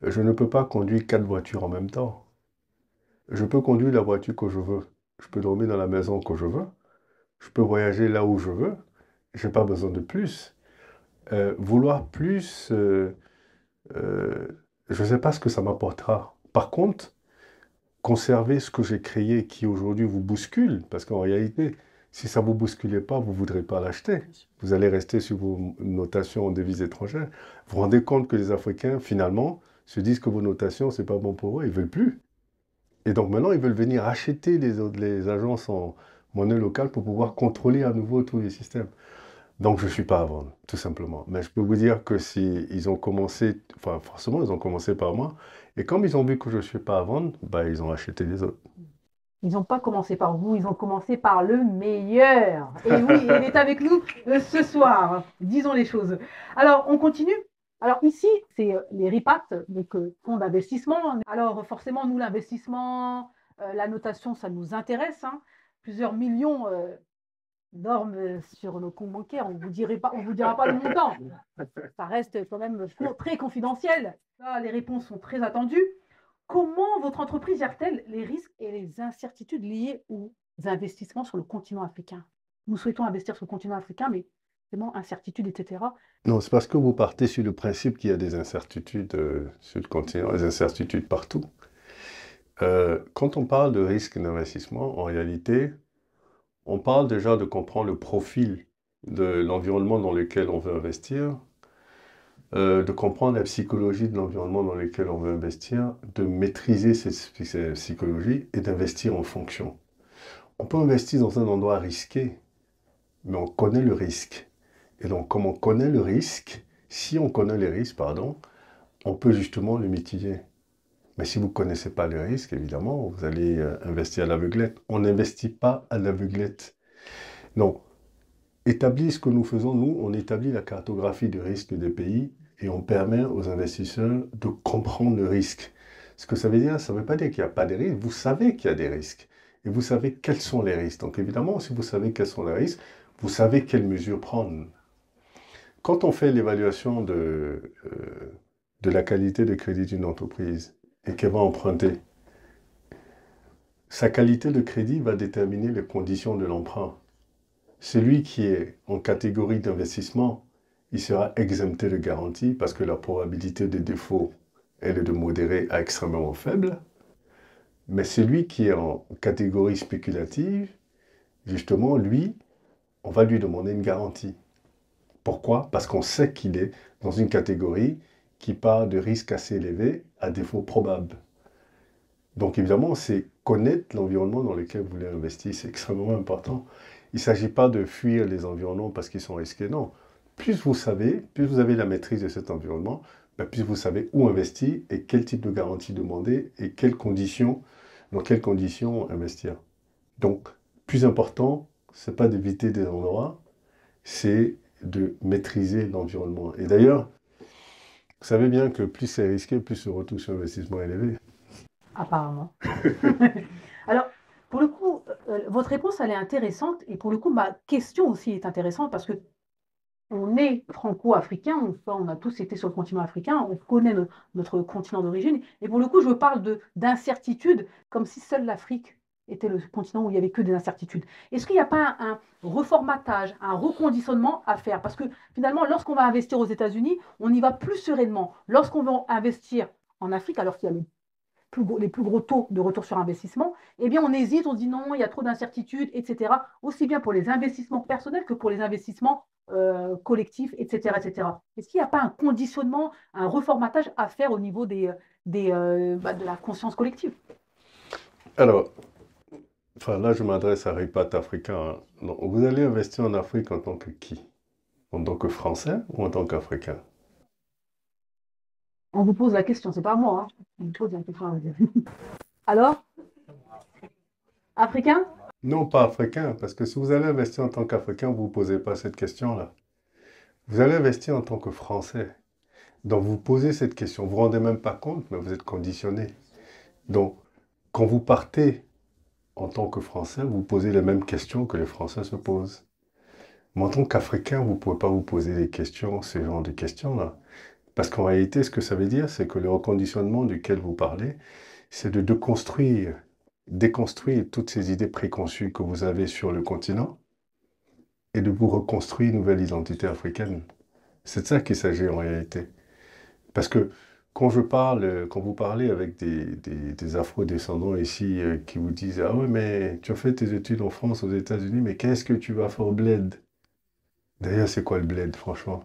Je ne peux pas conduire quatre voitures en même temps. Je peux conduire la voiture que je veux. Je peux dormir dans la maison que je veux. Je peux voyager là où je veux. Je n'ai pas besoin de plus. Euh, vouloir plus, euh, je ne sais pas ce que ça m'apportera. Par contre, conserver ce que j'ai créé qui aujourd'hui vous bouscule, parce qu'en réalité, si ça ne vous bousculait pas, vous ne voudrez pas l'acheter. Vous allez rester sur vos notations en devises étrangères. Vous vous rendez compte que les Africains, finalement, se disent que vos notations, ce n'est pas bon pour eux, ils ne veulent plus. Et donc maintenant, ils veulent venir acheter les, les agences en monnaie locale pour pouvoir contrôler à nouveau tous les systèmes. Donc je ne suis pas à vendre, tout simplement. Mais je peux vous dire que si ils ont commencé, enfin forcément ils ont commencé par moi, et comme ils ont vu que je ne suis pas à vendre, bah, ils ont acheté des autres. Ils n'ont pas commencé par vous, ils ont commencé par le meilleur. Et oui, il est avec nous euh, ce soir. Disons les choses. Alors, on continue. Alors ici, c'est euh, les RIPAT, donc euh, fonds d'investissement. Alors forcément, nous, l'investissement, la notation, ça nous intéresse. Hein. Plusieurs millions normes sur nos comptes bancaires. On ne vous, dira pas le montant. Ça reste quand même très confidentiel. Ah, les réponses sont très attendues. Comment votre entreprise gère-t-elle les risques et les incertitudes liés aux investissements sur le continent africain Nous souhaitons investir sur le continent africain, mais vraiment incertitudes, etc. Non, c'est parce que vous partez sur le principe qu'il y a des incertitudes euh, sur le continent, des incertitudes partout. Euh, quand on parle de risque d'investissement, en réalité, on parle déjà de comprendre le profil de l'environnement dans lequel on veut investir, euh, de comprendre la psychologie de l'environnement dans lequel on veut investir, de maîtriser cette, psychologie et d'investir en fonction. On peut investir dans un endroit risqué, mais on connaît le risque. Et donc, comme on connaît le risque, si on connaît les risques, pardon, on peut justement le mitiger. Mais si vous ne connaissez pas les risques, évidemment, vous allez euh, investir à l'aveuglette. On n'investit pas à l'aveuglette. Donc, Établir ce que nous faisons, nous, on établit la cartographie du risques des pays et on permet aux investisseurs de comprendre le risque. Ce que ça veut dire, ça ne veut pas dire qu'il n'y a pas de risques, vous savez qu'il y a des risques et vous savez quels sont les risques. Donc évidemment, si vous savez quels sont les risques, vous savez quelles mesures prendre. Quand on fait l'évaluation de, euh, de la qualité de crédit d'une entreprise et qu'elle va emprunter, sa qualité de crédit va déterminer les conditions de l'emprunt. Celui qui est en catégorie d'investissement il sera exempté de garantie parce que la probabilité de défaut, elle est de modérée à extrêmement faible. Mais celui qui est en catégorie spéculative, justement, lui, on va lui demander une garantie. Pourquoi Parce qu'on sait qu'il est dans une catégorie qui part de risques assez élevés à défaut probable. Donc évidemment, c'est connaître l'environnement dans lequel vous voulez investir, c'est extrêmement important. Il ne s'agit pas de fuir les environnements parce qu'ils sont risqués, non plus vous savez, plus vous avez la maîtrise de cet environnement, ben, plus vous savez où investir et quel type de garantie demander et quelles conditions, dans quelles conditions investir. Donc, plus important, ce n'est pas d'éviter des endroits, c'est de maîtriser l'environnement. Et d'ailleurs, vous savez bien que plus c'est risqué, plus le retour sur investissement est élevé. Apparemment. *laughs* *laughs* Alors, pour le coup, euh, euh, votre réponse, elle est intéressante. Et pour le coup, ma question aussi est intéressante parce que on est franco-africain, on, a tous été sur le continent africain, on connaît notre, continent d'origine. Et pour le coup, je parle d'incertitude, comme si seule l'Afrique était le continent où il n'y avait que des incertitudes. Est-ce qu'il n'y a pas un, reformatage, un reconditionnement à faire Parce que finalement, lorsqu'on va investir aux États-Unis, on y va plus sereinement. Lorsqu'on va investir en Afrique, alors qu'il y a les plus gros taux de retour sur investissement, eh bien on hésite, on dit non, il y a trop d'incertitudes, etc. Aussi bien pour les investissements personnels que pour les investissements euh, collectif, etc. etc. Est-ce qu'il n'y a pas un conditionnement, un reformatage à faire au niveau des, euh, des, euh, bah, de la conscience collective Alors, enfin, là, je m'adresse à Ripat africain. Hein. vous allez investir en Afrique en tant que qui En tant que Français ou en tant qu'Africain On vous pose la question, c'est pas moi. Hein. Alors Africain non pas africain, parce que si vous allez investir en tant qu'Africain, vous ne vous posez pas cette question-là. Vous allez investir en tant que Français. Donc vous posez cette question, vous ne vous rendez même pas compte, mais vous êtes conditionné. Donc quand vous partez en tant que Français, vous posez les mêmes questions que les Français se posent. Mais en tant qu'Africain, vous ne pouvez pas vous poser les questions, ce genre de questions-là. Parce qu'en réalité, ce que ça veut dire, c'est que le reconditionnement duquel vous parlez, c'est de déconstruire déconstruire toutes ces idées préconçues que vous avez sur le continent et de vous reconstruire une nouvelle identité africaine. C'est de ça qu'il s'agit en réalité. Parce que quand je parle, quand vous parlez avec des, des, afro-descendants ici euh, qui vous disent Ah oui, mais tu as fait tes études en France, aux États-Unis, mais qu'est-ce que tu vas faire au bled D'ailleurs, c'est quoi le bled, franchement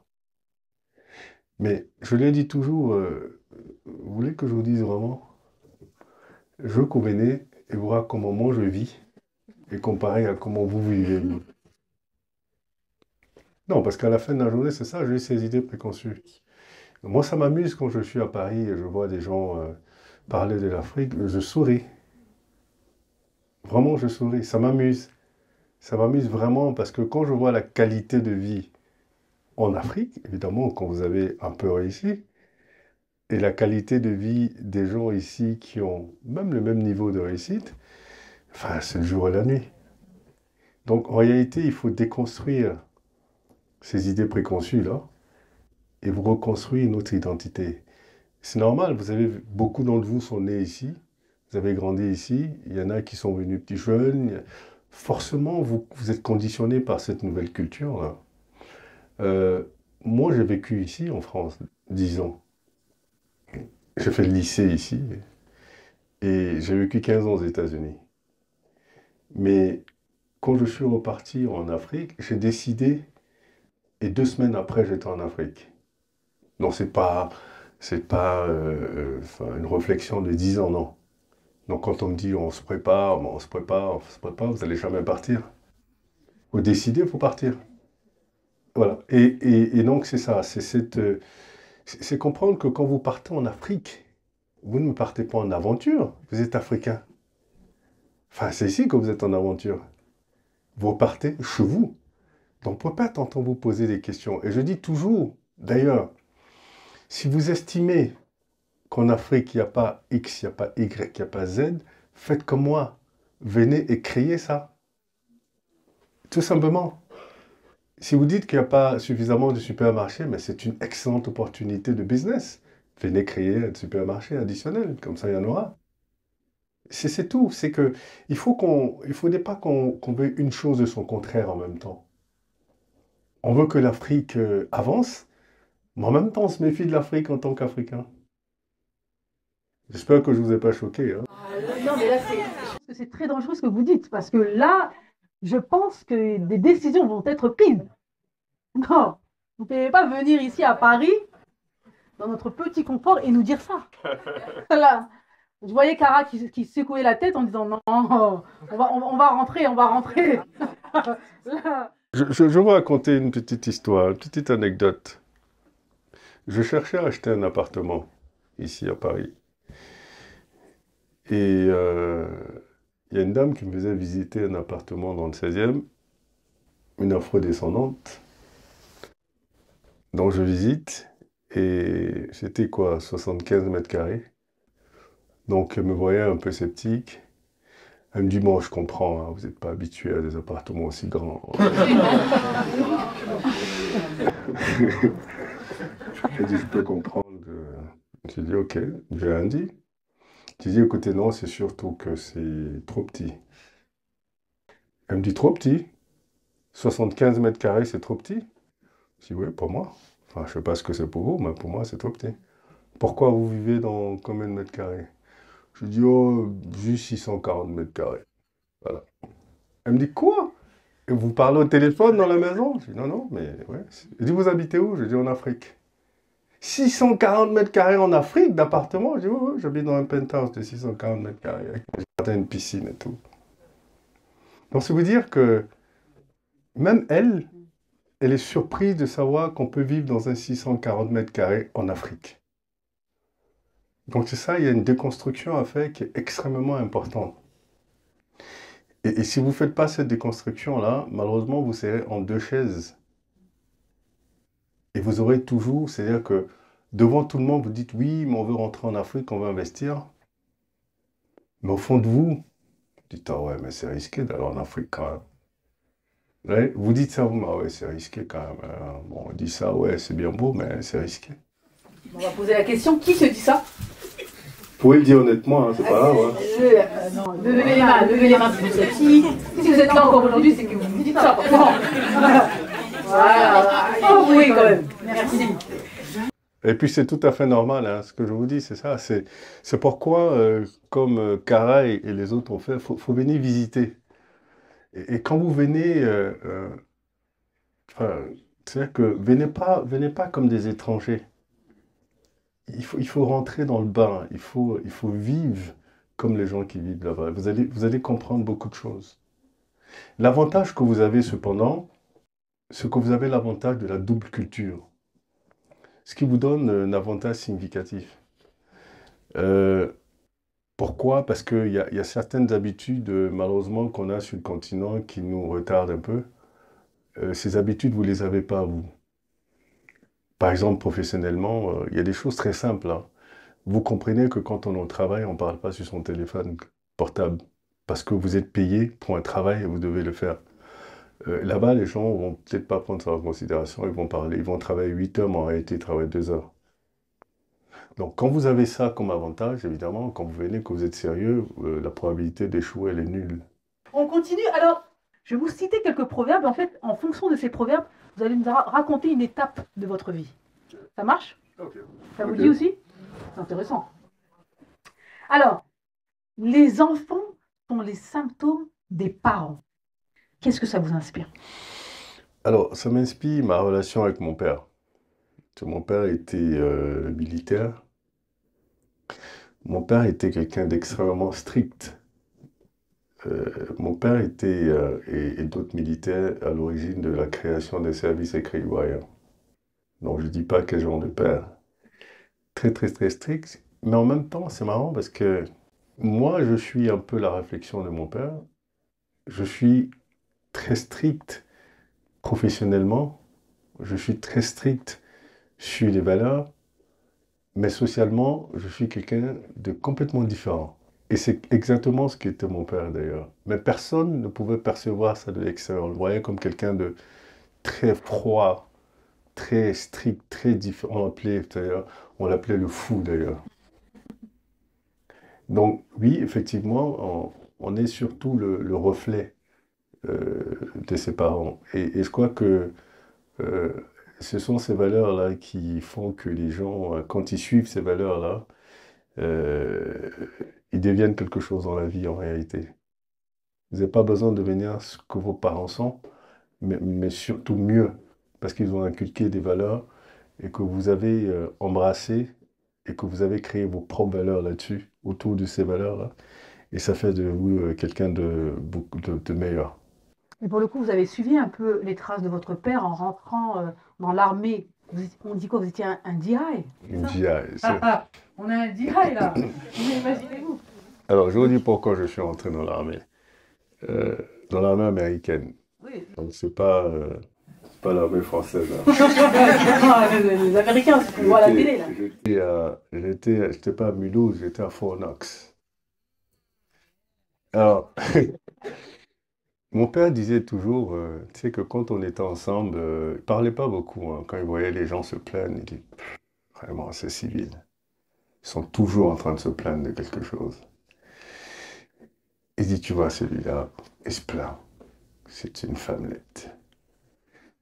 Mais je le dis toujours, euh, vous voulez que je vous dise vraiment Je convenais et voir comment moi je vis et comparer à comment vous vivez. Non, parce qu'à la fin de la journée, c'est ça, j'ai ces idées préconçues. Moi, ça m'amuse quand je suis à Paris et je vois des gens euh, parler de l'Afrique, je souris. Vraiment, je souris, ça m'amuse. Ça m'amuse vraiment parce que quand je vois la qualité de vie en Afrique, évidemment, quand vous avez un peu réussi, et la qualité de vie des gens ici qui ont même le même niveau de réussite, enfin, c'est le jour et la nuit. Donc en réalité, il faut déconstruire ces idées préconçues là et vous reconstruire une autre identité. C'est normal, vous avez beaucoup d'entre vous sont nés ici, vous avez grandi ici, il y en a qui sont venus petits jeunes. Forcément, vous, êtes conditionnés par cette nouvelle culture. Là. Euh, moi, j'ai vécu ici en France dix ans. J'ai fait le lycée ici et j'ai vécu 15 ans aux États-Unis. Mais quand je suis reparti en Afrique, j'ai décidé, et deux semaines après, j'étais en Afrique. Non, c'est pas, c'est pas euh, euh, une réflexion de 10 ans, non. Donc quand on me dit on se prépare, on se prépare, on se prépare, vous n'allez jamais partir. Vous décidez, il faut partir. Voilà. Et, donc c'est ça, c'est cette... Euh, c'est comprendre que quand vous partez en Afrique, vous ne partez pas en aventure, vous êtes africain. Enfin, c'est ici que vous êtes en aventure. Vous partez chez vous. Donc, pourquoi pas tant vous poser des questions. Et je dis toujours, d'ailleurs, si vous estimez qu'en Afrique, il n'y a pas X, il n'y a pas Y, il n'y a pas Z, faites comme moi. Venez et créez ça. Tout simplement si vous dites qu'il n'y a pas suffisamment de supermarchés, mais c'est une excellente opportunité de business. Venez créer un supermarché additionnel, comme ça il y en aura. C'est tout. C'est que il faut qu'on, il pas qu'on veuille une chose de son contraire en même temps. On veut que l'Afrique euh, avance, mais en même temps on se méfie de l'Afrique en tant qu'Africain. J'espère que je vous ai pas choqué. Hein. Ah, non, mais là c'est très dangereux ce que vous dites parce que là je pense que des décisions vont être prises. Non, vous ne pouvez pas venir ici à Paris, dans notre petit confort, et nous dire ça. *laughs* Voilà. Je voyais Cara qui, qui, secouait la tête en disant non, on va, on, va rentrer, on va rentrer. *laughs* je, je, je vais raconter une petite histoire, une petite anecdote. Je cherchais à acheter un appartement ici à Paris. Et euh, il y a une dame qui me faisait visiter un appartement dans le 16e, une afro-descendante. Donc je visite et c'était quoi, 75 mètres carrés. Donc elle me voyait un peu sceptique. Elle me dit Bon, je comprends, hein, vous n'êtes pas habitué à des appartements aussi grands. *laughs* *laughs* je, dis, je peux comprendre. J'ai dit Ok, j'ai rien dit. Tu dis, côté non, c'est surtout que c'est trop petit. Elle me dit trop petit 75 mètres carrés, c'est trop petit Je dis oui, pour moi. Enfin, je ne sais pas ce que c'est pour vous, mais pour moi, c'est trop petit. Pourquoi vous vivez dans combien de mètres carrés Je dis oh, juste 640 mètres carrés. Voilà. Elle me dit quoi Et vous parlez au téléphone dans la maison Je dis non, non, mais ouais. Elle dit vous habitez où Je dis en Afrique. 640 mètres carrés en Afrique d'appartement. Oh, oh, j'habite dans un penthouse de 640 mètres carrés, avec une piscine et tout. Donc, c'est vous dire que même elle, elle est surprise de savoir qu'on peut vivre dans un 640 mètres carrés en Afrique. Donc, c'est ça, il y a une déconstruction à faire qui est extrêmement importante. Et, et si vous ne faites pas cette déconstruction-là, malheureusement, vous serez en deux chaises. Et vous aurez toujours, c'est-à-dire que devant tout le monde, vous dites oui, mais on veut rentrer en Afrique, on veut investir. Mais au fond de vous, vous dites ah ouais, mais c'est risqué d'aller en Afrique quand même. vous dites ça, vous, ah ouais, c'est risqué quand même. Hein. Bon, on dit ça, ouais, c'est bien beau, mais c'est risqué. On va poser la question qui se dit ça vous pouvez le dire honnêtement, hein, c'est pas grave. Hein. Euh, levez les mains, levez les mains si vous êtes là encore aujourd'hui, c'est que vous vous dites ça. Et puis c'est tout à fait normal, hein, ce que je vous dis, c'est ça. C'est pourquoi, euh, comme Cara euh, et, les autres ont fait, il faut, venir visiter. Et, quand vous venez, euh, c'est-à-dire que venez pas, venez pas comme des étrangers. Il faut, il faut rentrer dans le bain, il faut, il faut vivre comme les gens qui vivent là-bas. Vous allez, vous allez comprendre beaucoup de choses. L'avantage que vous avez cependant, ce que vous avez l'avantage de la double culture, ce qui vous donne euh, un avantage significatif. Euh, pourquoi Parce qu'il y, y, a certaines habitudes, euh, malheureusement, qu'on a sur le continent qui nous retardent un peu. ces habitudes, vous ne les avez pas, vous. Par exemple, professionnellement, il y a des choses très simples. Hein. Vous comprenez que quand on est au travail, on ne parle pas sur son téléphone portable. Parce que vous êtes payé pour un travail et vous devez le faire. Euh, là-bas, les gens vont peut-être pas prendre ça en considération, ils vont parler, ils vont travailler 8 heures, mais en réalité, ils travaillent 2 heures. Donc, quand vous avez ça comme avantage, évidemment, quand vous venez, que vous êtes sérieux, euh, la probabilité d'échouer, elle est nulle. On continue. Alors, je vais vous citer quelques proverbes. En fait, en fonction de ces proverbes, vous allez nous raconter une étape de votre vie. Ça marche Ça vous dit aussi C'est intéressant. Alors, les enfants sont les symptômes des parents. Qu'est-ce que ça vous inspire Alors, ça m'inspire ma relation avec mon père. Mon père était euh, militaire. Mon père était quelqu'un d'extrêmement strict. Euh, mon père était, euh, et, et d'autres militaires, à l'origine de la création des services écrits ivoiriens. Donc je ne dis pas quel genre de père. Très, très, très strict. Mais en même temps, c'est marrant parce que moi, je suis un peu la réflexion de mon père. Je suis très strict professionnellement, je suis très strict sur les valeurs, mais socialement, je suis quelqu'un de complètement différent. Et c'est exactement ce qu'était mon père d'ailleurs. Mais personne ne pouvait percevoir ça de l'extérieur. On le voyait comme quelqu'un de très froid, très strict, très différent. On l'appelait on l'appelait le fou d'ailleurs. Donc oui, effectivement, on, est surtout le reflet de euh, ses parents. Et, je crois que euh, ce sont ces valeurs-là qui font que les gens, euh, quand ils suivent ces valeurs-là, ils deviennent quelque chose dans la vie en réalité. Vous n'avez pas besoin de devenir ce que vos parents sont, mais, surtout mieux, parce qu'ils ont inculqué des valeurs et que vous avez embrassé et que vous avez créé vos propres valeurs là-dessus, autour de ces valeurs Et ça fait de vous quelqu'un de meilleur. Et pour le coup, vous avez suivi un peu les traces de votre père en rentrant euh, dans l'armée. On dit quoi Vous étiez un, un DI Un DI. Ah, ah, on a un DI là *coughs* Imaginez-vous Alors, je vous dis pourquoi je suis rentré dans l'armée. Euh, dans l'armée américaine. Oui. Donc, c'est pas. Euh, pas l'armée française. Hein. *laughs* les Américains, c'est pour à la télé. là. J'étais, j'étais pas à Mulhouse, j'étais à Fort Knox. Alors, *laughs* Mon père disait toujours, euh, tu sais, que quand on était ensemble, euh, il ne parlait pas beaucoup. Hein. Quand il voyait les gens se plaindre, il dit, vraiment, c'est civil. Ils sont toujours en train de se plaindre de quelque chose. Il dit, tu vois, celui-là, il se plaint. C'est une femmelette.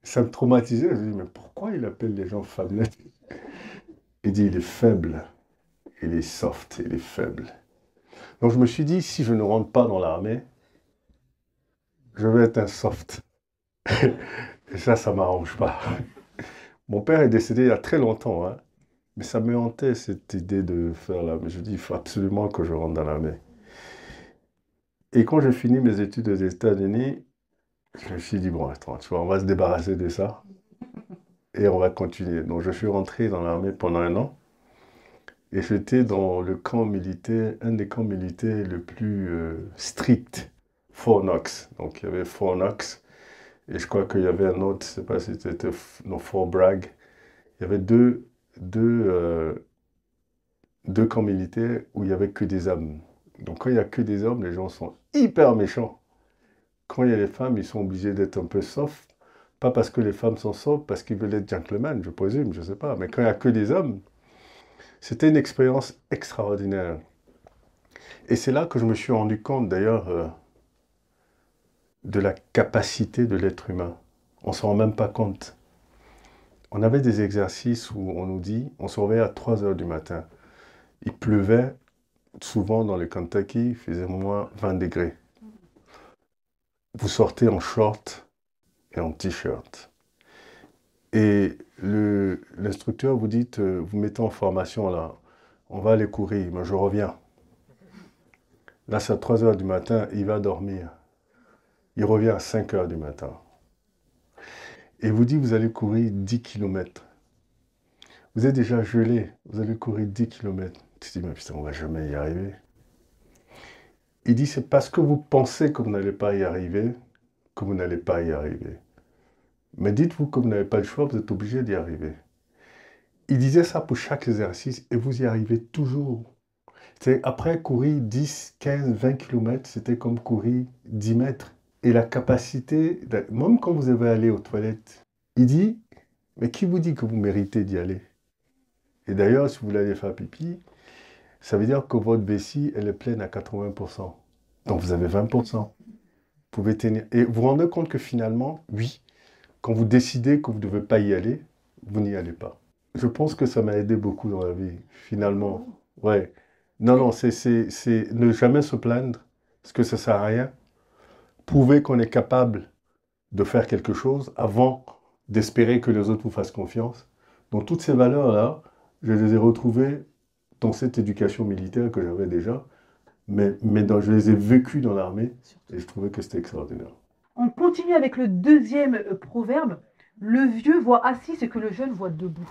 Ça me traumatisait. Je me dis, mais pourquoi il appelle les gens femmelettes Il dit, il est faible. Il est soft, il est faible. Donc je me suis dit, si je ne rentre pas dans l'armée, je veux être un soft. Et ça, ça m'arrange pas. Mon père est décédé il y a très longtemps, hein, mais ça me hantait cette idée de faire Mais Je dis, il faut absolument que je rentre dans l'armée. Et quand j'ai fini mes études aux États-Unis, je me suis dit, bon, attends, tu vois, on va se débarrasser de ça et on va continuer. Donc, je suis rentré dans l'armée pendant un an et j'étais dans le camp militaire, un des camps militaires le plus euh, strict Fornox. Donc il y avait Fornox. Et je crois qu'il y avait un autre, je ne sais pas si c'était Four Brag, Il y avait deux, deux, euh, deux camps militaires où il n'y avait que des hommes. Donc quand il n'y a que des hommes, les gens sont hyper méchants. Quand il y a les femmes, ils sont obligés d'être un peu soft. Pas parce que les femmes sont soft, parce qu'ils veulent être gentlemen, je présume, je ne sais pas. Mais quand il n'y a que des hommes, c'était une expérience extraordinaire. Et c'est là que je me suis rendu compte d'ailleurs. Euh, de la capacité de l'être humain. On ne s'en rend même pas compte. On avait des exercices où on nous dit, on se réveille à 3 heures du matin. Il pleuvait souvent dans le Kentucky, il faisait moins 20 degrés. Vous sortez en short et en t-shirt. Et l'instructeur vous dit, vous mettez en formation là, on va aller courir, mais je reviens. Là, c'est à 3 heures du matin, il va dormir. Il revient à 5 heures du matin. Et vous dit, vous allez courir 10 km. Vous êtes déjà gelé, vous allez courir 10 km. Tu te dis, mais putain, on va jamais y arriver. Il dit, c'est parce que vous pensez que vous n'allez pas y arriver que vous n'allez pas y arriver. Mais dites-vous que vous n'avez pas le choix, vous êtes obligé d'y arriver. Il disait ça pour chaque exercice et vous y arrivez toujours. Après courir 10, 15, 20 km, c'était comme courir 10 mètres et la capacité, même quand vous avez allé aux toilettes, il dit, mais qui vous dit que vous méritez d'y aller Et d'ailleurs, si vous voulez aller faire pipi, ça veut dire que votre vessie, elle est pleine à 80%. Donc vous avez 20%. Vous pouvez tenir. Et vous vous rendez compte que finalement, oui, quand vous décidez que vous ne devez pas y aller, vous n'y allez pas. Je pense que ça m'a aidé beaucoup dans la vie, finalement. Ouais. Non, non, c'est ne jamais se plaindre, parce que ça ne sert à rien prouver qu'on est capable de faire quelque chose avant d'espérer que les autres vous fassent confiance. Donc toutes ces valeurs-là, je les ai retrouvées dans cette éducation militaire que j'avais déjà, mais, mais dans, je les ai vécues dans l'armée et je trouvais que c'était extraordinaire. On continue avec le deuxième euh, proverbe. Le vieux voit assis ce que le jeune voit debout.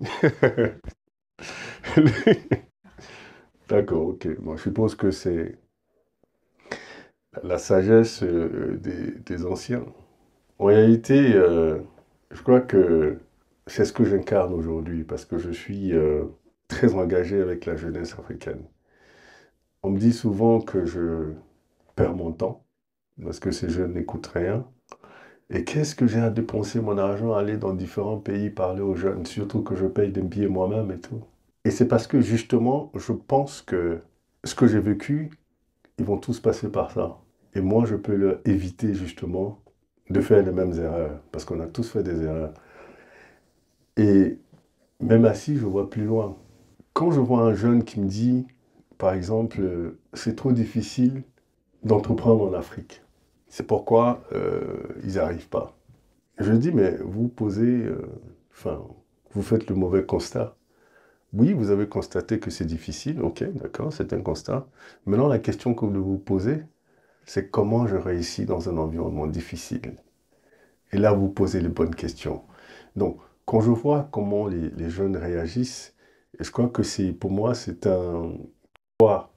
*laughs* D'accord, ok. Moi, je suppose que c'est la sagesse euh, des, anciens. En réalité, euh, je crois que c'est ce que j'incarne aujourd'hui parce que je suis euh, très engagé avec la jeunesse africaine. On me dit souvent que je perds mon temps parce que ces jeunes n'écoutent rien. Et qu'est-ce que j'ai à dépenser mon argent, aller dans différents pays, parler aux jeunes, surtout que je paye des billets moi-même et tout. Et c'est parce que justement, je pense que ce que j'ai vécu ils vont tous passer par ça. Et moi, je peux leur éviter justement de faire les mêmes erreurs, parce qu'on a tous fait des erreurs. Et même assis, je vois plus loin. Quand je vois un jeune qui me dit, par exemple, c'est trop difficile d'entreprendre en Afrique, c'est pourquoi euh, ils n'arrivent pas. Je dis, mais vous posez, euh, enfin, vous faites le mauvais constat. Oui, vous avez constaté que c'est difficile, ok, d'accord, c'est un constat. Maintenant, la question que vous vous posez, c'est comment je réussis dans un environnement difficile Et là, vous posez les bonnes questions. Donc, quand je vois comment les, jeunes réagissent, je crois que c'est, pour moi, c'est un choix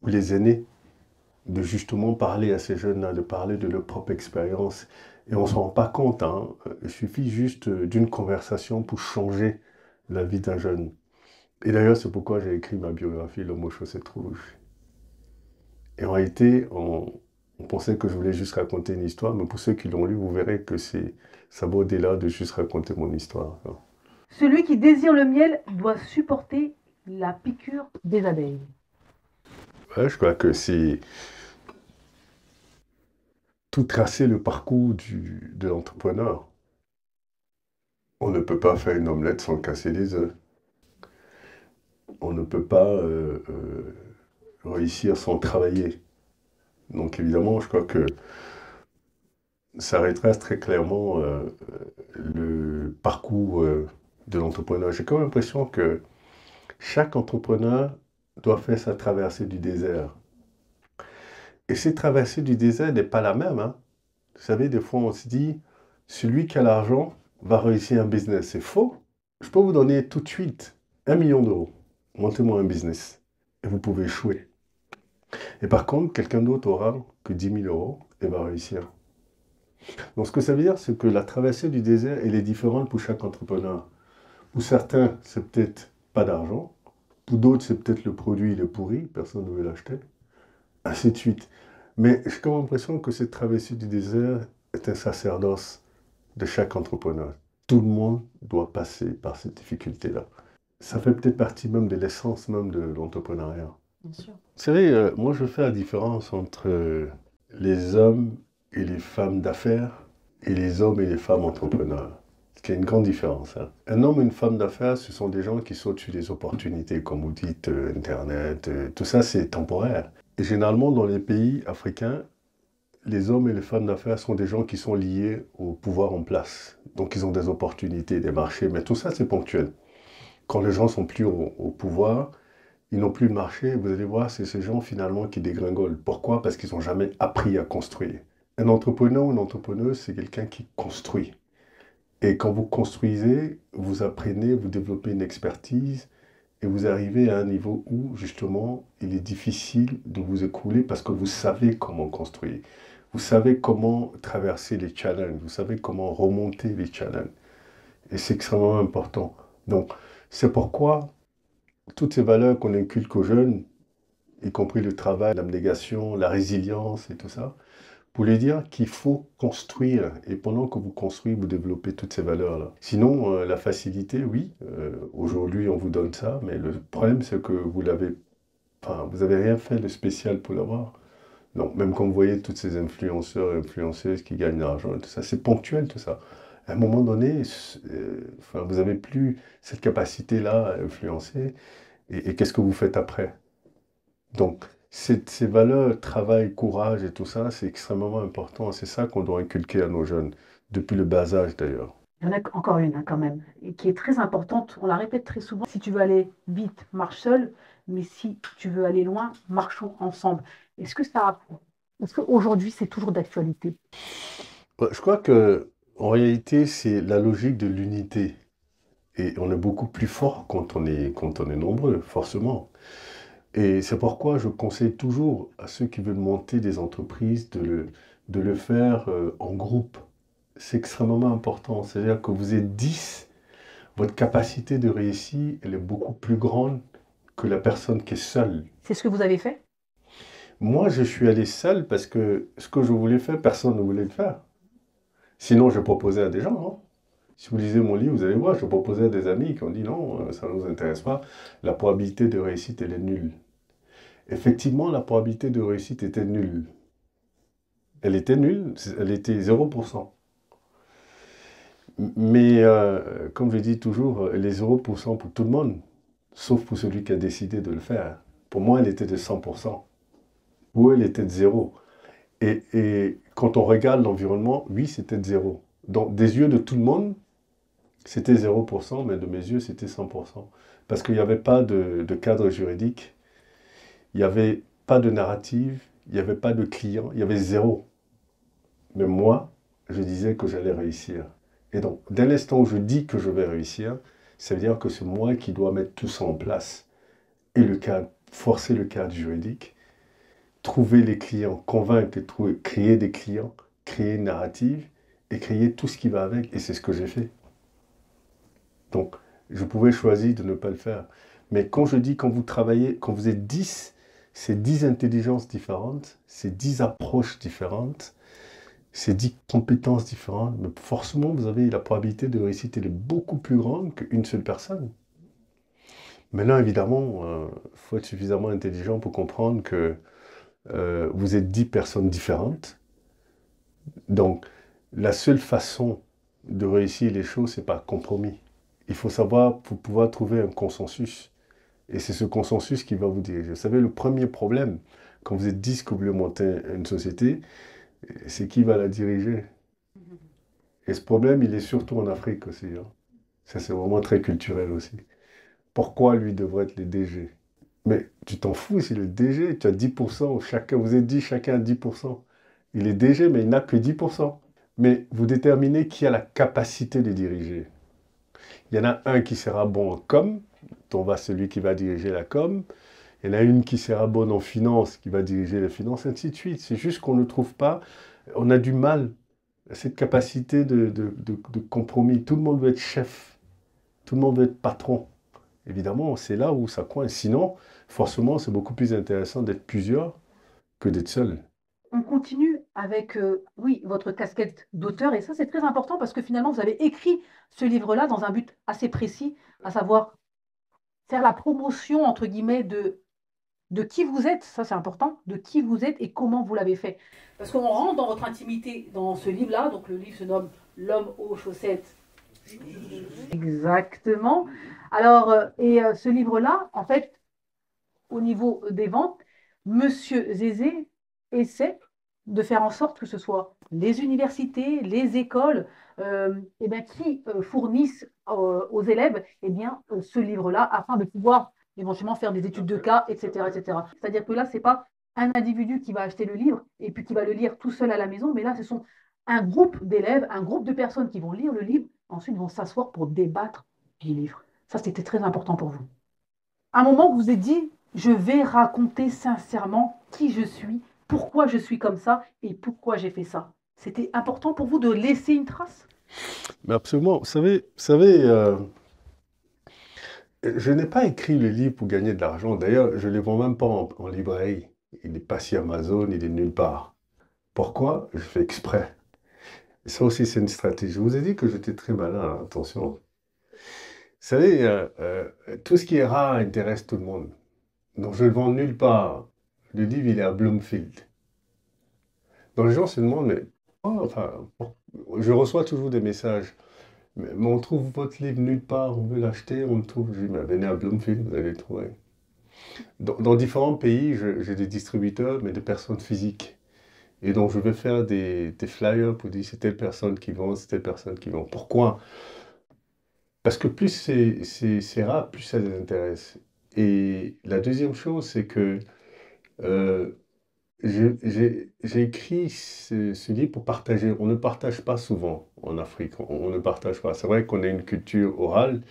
pour les aînés de justement parler à ces jeunes-là, de parler de leur propre expérience. Et on ne s'en rend pas compte. Hein. Il suffit juste euh, d'une conversation pour changer la vie d'un jeune. Et d'ailleurs, c'est pourquoi j'ai écrit ma biographie L'homme aux chaussettes rouges. Et en réalité, on, pensait que je voulais juste raconter une histoire, mais pour ceux qui l'ont lu, vous verrez que c'est ça va au-delà de juste raconter mon histoire. Hein. Celui qui désire le miel doit supporter la piqûre des abeilles. je crois que c'est tout tracer le parcours de l'entrepreneur. On ne peut pas faire une omelette sans casser les œufs. On ne peut pas euh, euh, réussir sans travailler. Donc évidemment, je crois que ça rétrace très clairement euh, le parcours de l'entrepreneur. J'ai quand même l'impression que chaque entrepreneur doit faire sa traversée du désert. Et cette traversée du désert n'est pas la même. Hein. Vous savez, des fois on se dit, celui qui a l'argent, va réussir un business. C'est faux. Je peux vous donner tout de suite un million d'euros. Montez-moi un business. Et vous pouvez échouer. Et par contre, quelqu'un d'autre aura que 10 000 euros et va réussir. Donc ce que ça veut dire, c'est que la traversée du désert, elle est différente pour chaque entrepreneur. Pour certains, c'est peut-être pas d'argent. Pour d'autres, c'est peut-être le produit, il est pourri, personne ne veut l'acheter. Ainsi de suite. Mais j'ai comme l'impression que cette traversée du désert est un sacerdoce de chaque entrepreneur. Tout le monde doit passer par cette difficulté-là. Ça fait peut-être partie même de l'essence même de l'entrepreneuriat. C'est vrai, euh, moi je fais la différence entre euh, les hommes et les femmes d'affaires et les hommes et les femmes entrepreneurs. Ce qui est une grande différence. Hein. Un homme et une femme d'affaires, ce sont des gens qui sautent sur des opportunités, comme vous dites, euh, Internet, tout ça c'est temporaire. Et généralement dans les pays africains, les hommes et les femmes d'affaires sont des gens qui sont liés au pouvoir en place. Donc ils ont des opportunités, des marchés, mais tout ça c'est ponctuel. Quand les gens sont plus au, au pouvoir, ils n'ont plus de marché, vous allez voir, c'est ces gens finalement qui dégringolent. Pourquoi Parce qu'ils n'ont jamais appris à construire. Un entrepreneur ou une entrepreneuse, c'est quelqu'un qui construit. Et quand vous construisez, vous apprenez, vous développez une expertise et vous arrivez à un niveau où justement il est difficile de vous écouler parce que vous savez comment construire. Vous savez comment traverser les challenges, vous savez comment remonter les challenges. Et c'est extrêmement important. Donc, c'est pourquoi toutes ces valeurs qu'on inculque aux jeunes, y compris le travail, l'abnégation, la résilience et tout ça, pour les dire qu'il faut construire. Et pendant que vous construisez, vous développez toutes ces valeurs-là. Sinon, euh, la facilité, oui, euh, aujourd'hui on vous donne ça, mais le problème c'est que vous l'avez, enfin, vous n'avez rien fait de spécial pour l'avoir. Donc même quand vous voyez toutes ces influenceurs et influenceuses qui gagnent de l'argent, tout ça, c'est ponctuel tout ça. À un moment donné, euh, vous n'avez plus cette capacité-là à influencer. Et, qu'est-ce que vous faites après Donc ces, valeurs, travail, courage et tout ça, c'est extrêmement important. C'est ça qu'on doit inculquer à nos jeunes, depuis le bas âge d'ailleurs. Il y en a encore une hein, quand même, et qui est très importante. On la répète très souvent. Si tu veux aller vite, marche seul mais si tu veux aller loin, marchons ensemble. Est-ce que ça est Parce qu'aujourd'hui, c'est toujours d'actualité Je crois que en réalité, c'est la logique de l'unité. Et on est beaucoup plus fort quand on est, quand on est nombreux, forcément. Et c'est pourquoi je conseille toujours à ceux qui veulent monter des entreprises de le, de le faire euh, en groupe. C'est extrêmement important. C'est-à-dire que vous êtes 10, votre capacité de réussir, elle est beaucoup plus grande que la personne qui est seule. C'est ce que vous avez fait Moi, je suis allé seul parce que ce que je voulais faire, personne ne voulait le faire. Sinon, je proposais à des gens. Hein. Si vous lisez mon livre, vous allez voir, je proposais à des amis qui ont dit non, euh, ça ne nous intéresse pas. La probabilité de réussite, elle est nulle. Effectivement, la probabilité de réussite était nulle. Elle était nulle, elle était 0%. Mais euh, comme je dis toujours, les 0% pour tout le monde, sauf pour celui qui a décidé de le faire. Pour moi, elle était de 100%. Ou elle était de zéro. Et, quand on regarde l'environnement, oui, c'était de zéro. Donc, des yeux de tout le monde, c'était 0%, mais de mes yeux, c'était 100%. Parce qu'il n'y avait pas de, de cadre juridique, il n'y avait pas de narrative, il n'y avait pas de client, il y avait zéro. Mais moi, je disais que j'allais réussir. Et donc, dès l'instant où je dis que je vais réussir, ça veut dire que c'est moi qui dois mettre tout ça en place et le forcer le cadre juridique, trouver les clients, convaincre, trouver, créer des clients, créer une narrative et créer tout ce qui va avec. Et c'est ce que j'ai fait. Donc, je pouvais choisir de ne pas le faire. Mais quand je dis quand vous travaillez, quand vous êtes 10, c'est 10 intelligences différentes, c'est 10 approches différentes ces dix compétences différentes, mais forcément, vous avez la probabilité de réussite, elle est beaucoup plus grande qu'une seule personne. Maintenant, évidemment, il euh, faut être suffisamment intelligent pour comprendre que euh, vous êtes dix personnes différentes. Donc, la seule façon de réussir les choses, c'est par compromis. Il faut savoir pour pouvoir trouver un consensus. Et c'est ce consensus qui va vous diriger. Vous savez, le premier problème, quand vous êtes 10 que vous monter une société, c'est qui va la diriger Et ce problème, il est surtout en Afrique aussi. Hein. Ça, c'est vraiment très culturel aussi. Pourquoi lui devrait être le DG Mais tu t'en fous, si le DG, tu as 10%, chacun, vous êtes dit chacun 10%. Il est DG, mais il n'a que 10%. Mais vous déterminez qui a la capacité de diriger. Il y en a un qui sera bon en com, on va celui qui va diriger la com. Il y en a une qui sera bonne en finance, qui va diriger les finances, ainsi de suite. C'est juste qu'on ne trouve pas, on a du mal à cette capacité de, compromis. Tout le monde veut être chef, tout le monde veut être patron. Évidemment, c'est là où ça coince. Sinon, forcément, c'est beaucoup plus intéressant d'être plusieurs que d'être seul. On continue avec, euh, oui, votre casquette d'auteur. Et ça, c'est très important parce que finalement, vous avez écrit ce livre-là dans un but assez précis, à savoir faire la promotion, entre guillemets, de de qui vous êtes, ça c'est important, de qui vous êtes et comment vous l'avez fait. Parce qu'on rentre dans votre intimité dans ce livre-là, donc le livre se nomme L'homme aux chaussettes. Exactement. Alors, euh, et euh, ce livre-là, en fait, au niveau des ventes, Monsieur Zézé essaie de faire en sorte que ce soit les universités, les écoles, et euh, eh ben, qui fournissent aux élèves eh bien, ce livre-là afin de pouvoir éventuellement faire des études de cas, etc. etc. C'est-à-dire que là, ce n'est pas un individu qui va acheter le livre et puis qui va le lire tout seul à la maison, mais là, ce sont un groupe d'élèves, un groupe de personnes qui vont lire le livre, ensuite vont s'asseoir pour débattre du livre. Ça, c'était très important pour vous. À un moment, vous vous êtes dit, je vais raconter sincèrement qui je suis, pourquoi je suis comme ça et pourquoi j'ai fait ça. C'était important pour vous de laisser une trace Mais absolument. Vous savez, vous savez euh, je n'ai pas écrit le livre pour gagner de l'argent. D'ailleurs, je ne le vends même pas en, librairie. Il n'est pas sur Amazon, il est nulle part. Pourquoi Je fais exprès. Ça aussi, c'est une stratégie. Je vous ai dit que j'étais très malin, attention. Vous savez, euh, euh, tout ce qui est rare intéresse tout le monde. Donc, je ne le vends nulle part. Le livre, il est à Bloomfield. Donc, les gens se demandent, mais oh, je reçois toujours des messages. Mais, on trouve votre livre nulle part, on veut l'acheter, on le trouve. Je dis, mais venez à Bloomfield, vous allez le trouver. Dans, différents pays, j'ai des distributeurs, mais des personnes physiques. Et donc, je vais faire des, des flyers je dis, c'est telle personne qui vend, c'est telle personne qui vend. Pourquoi Parce que plus c'est rare, plus ça les intéresse. Et la deuxième chose, c'est que euh, j'ai écrit ce, livre pour partager. On ne partage pas souvent en Afrique. On, ne partage pas. C'est vrai qu'on a une culture orale,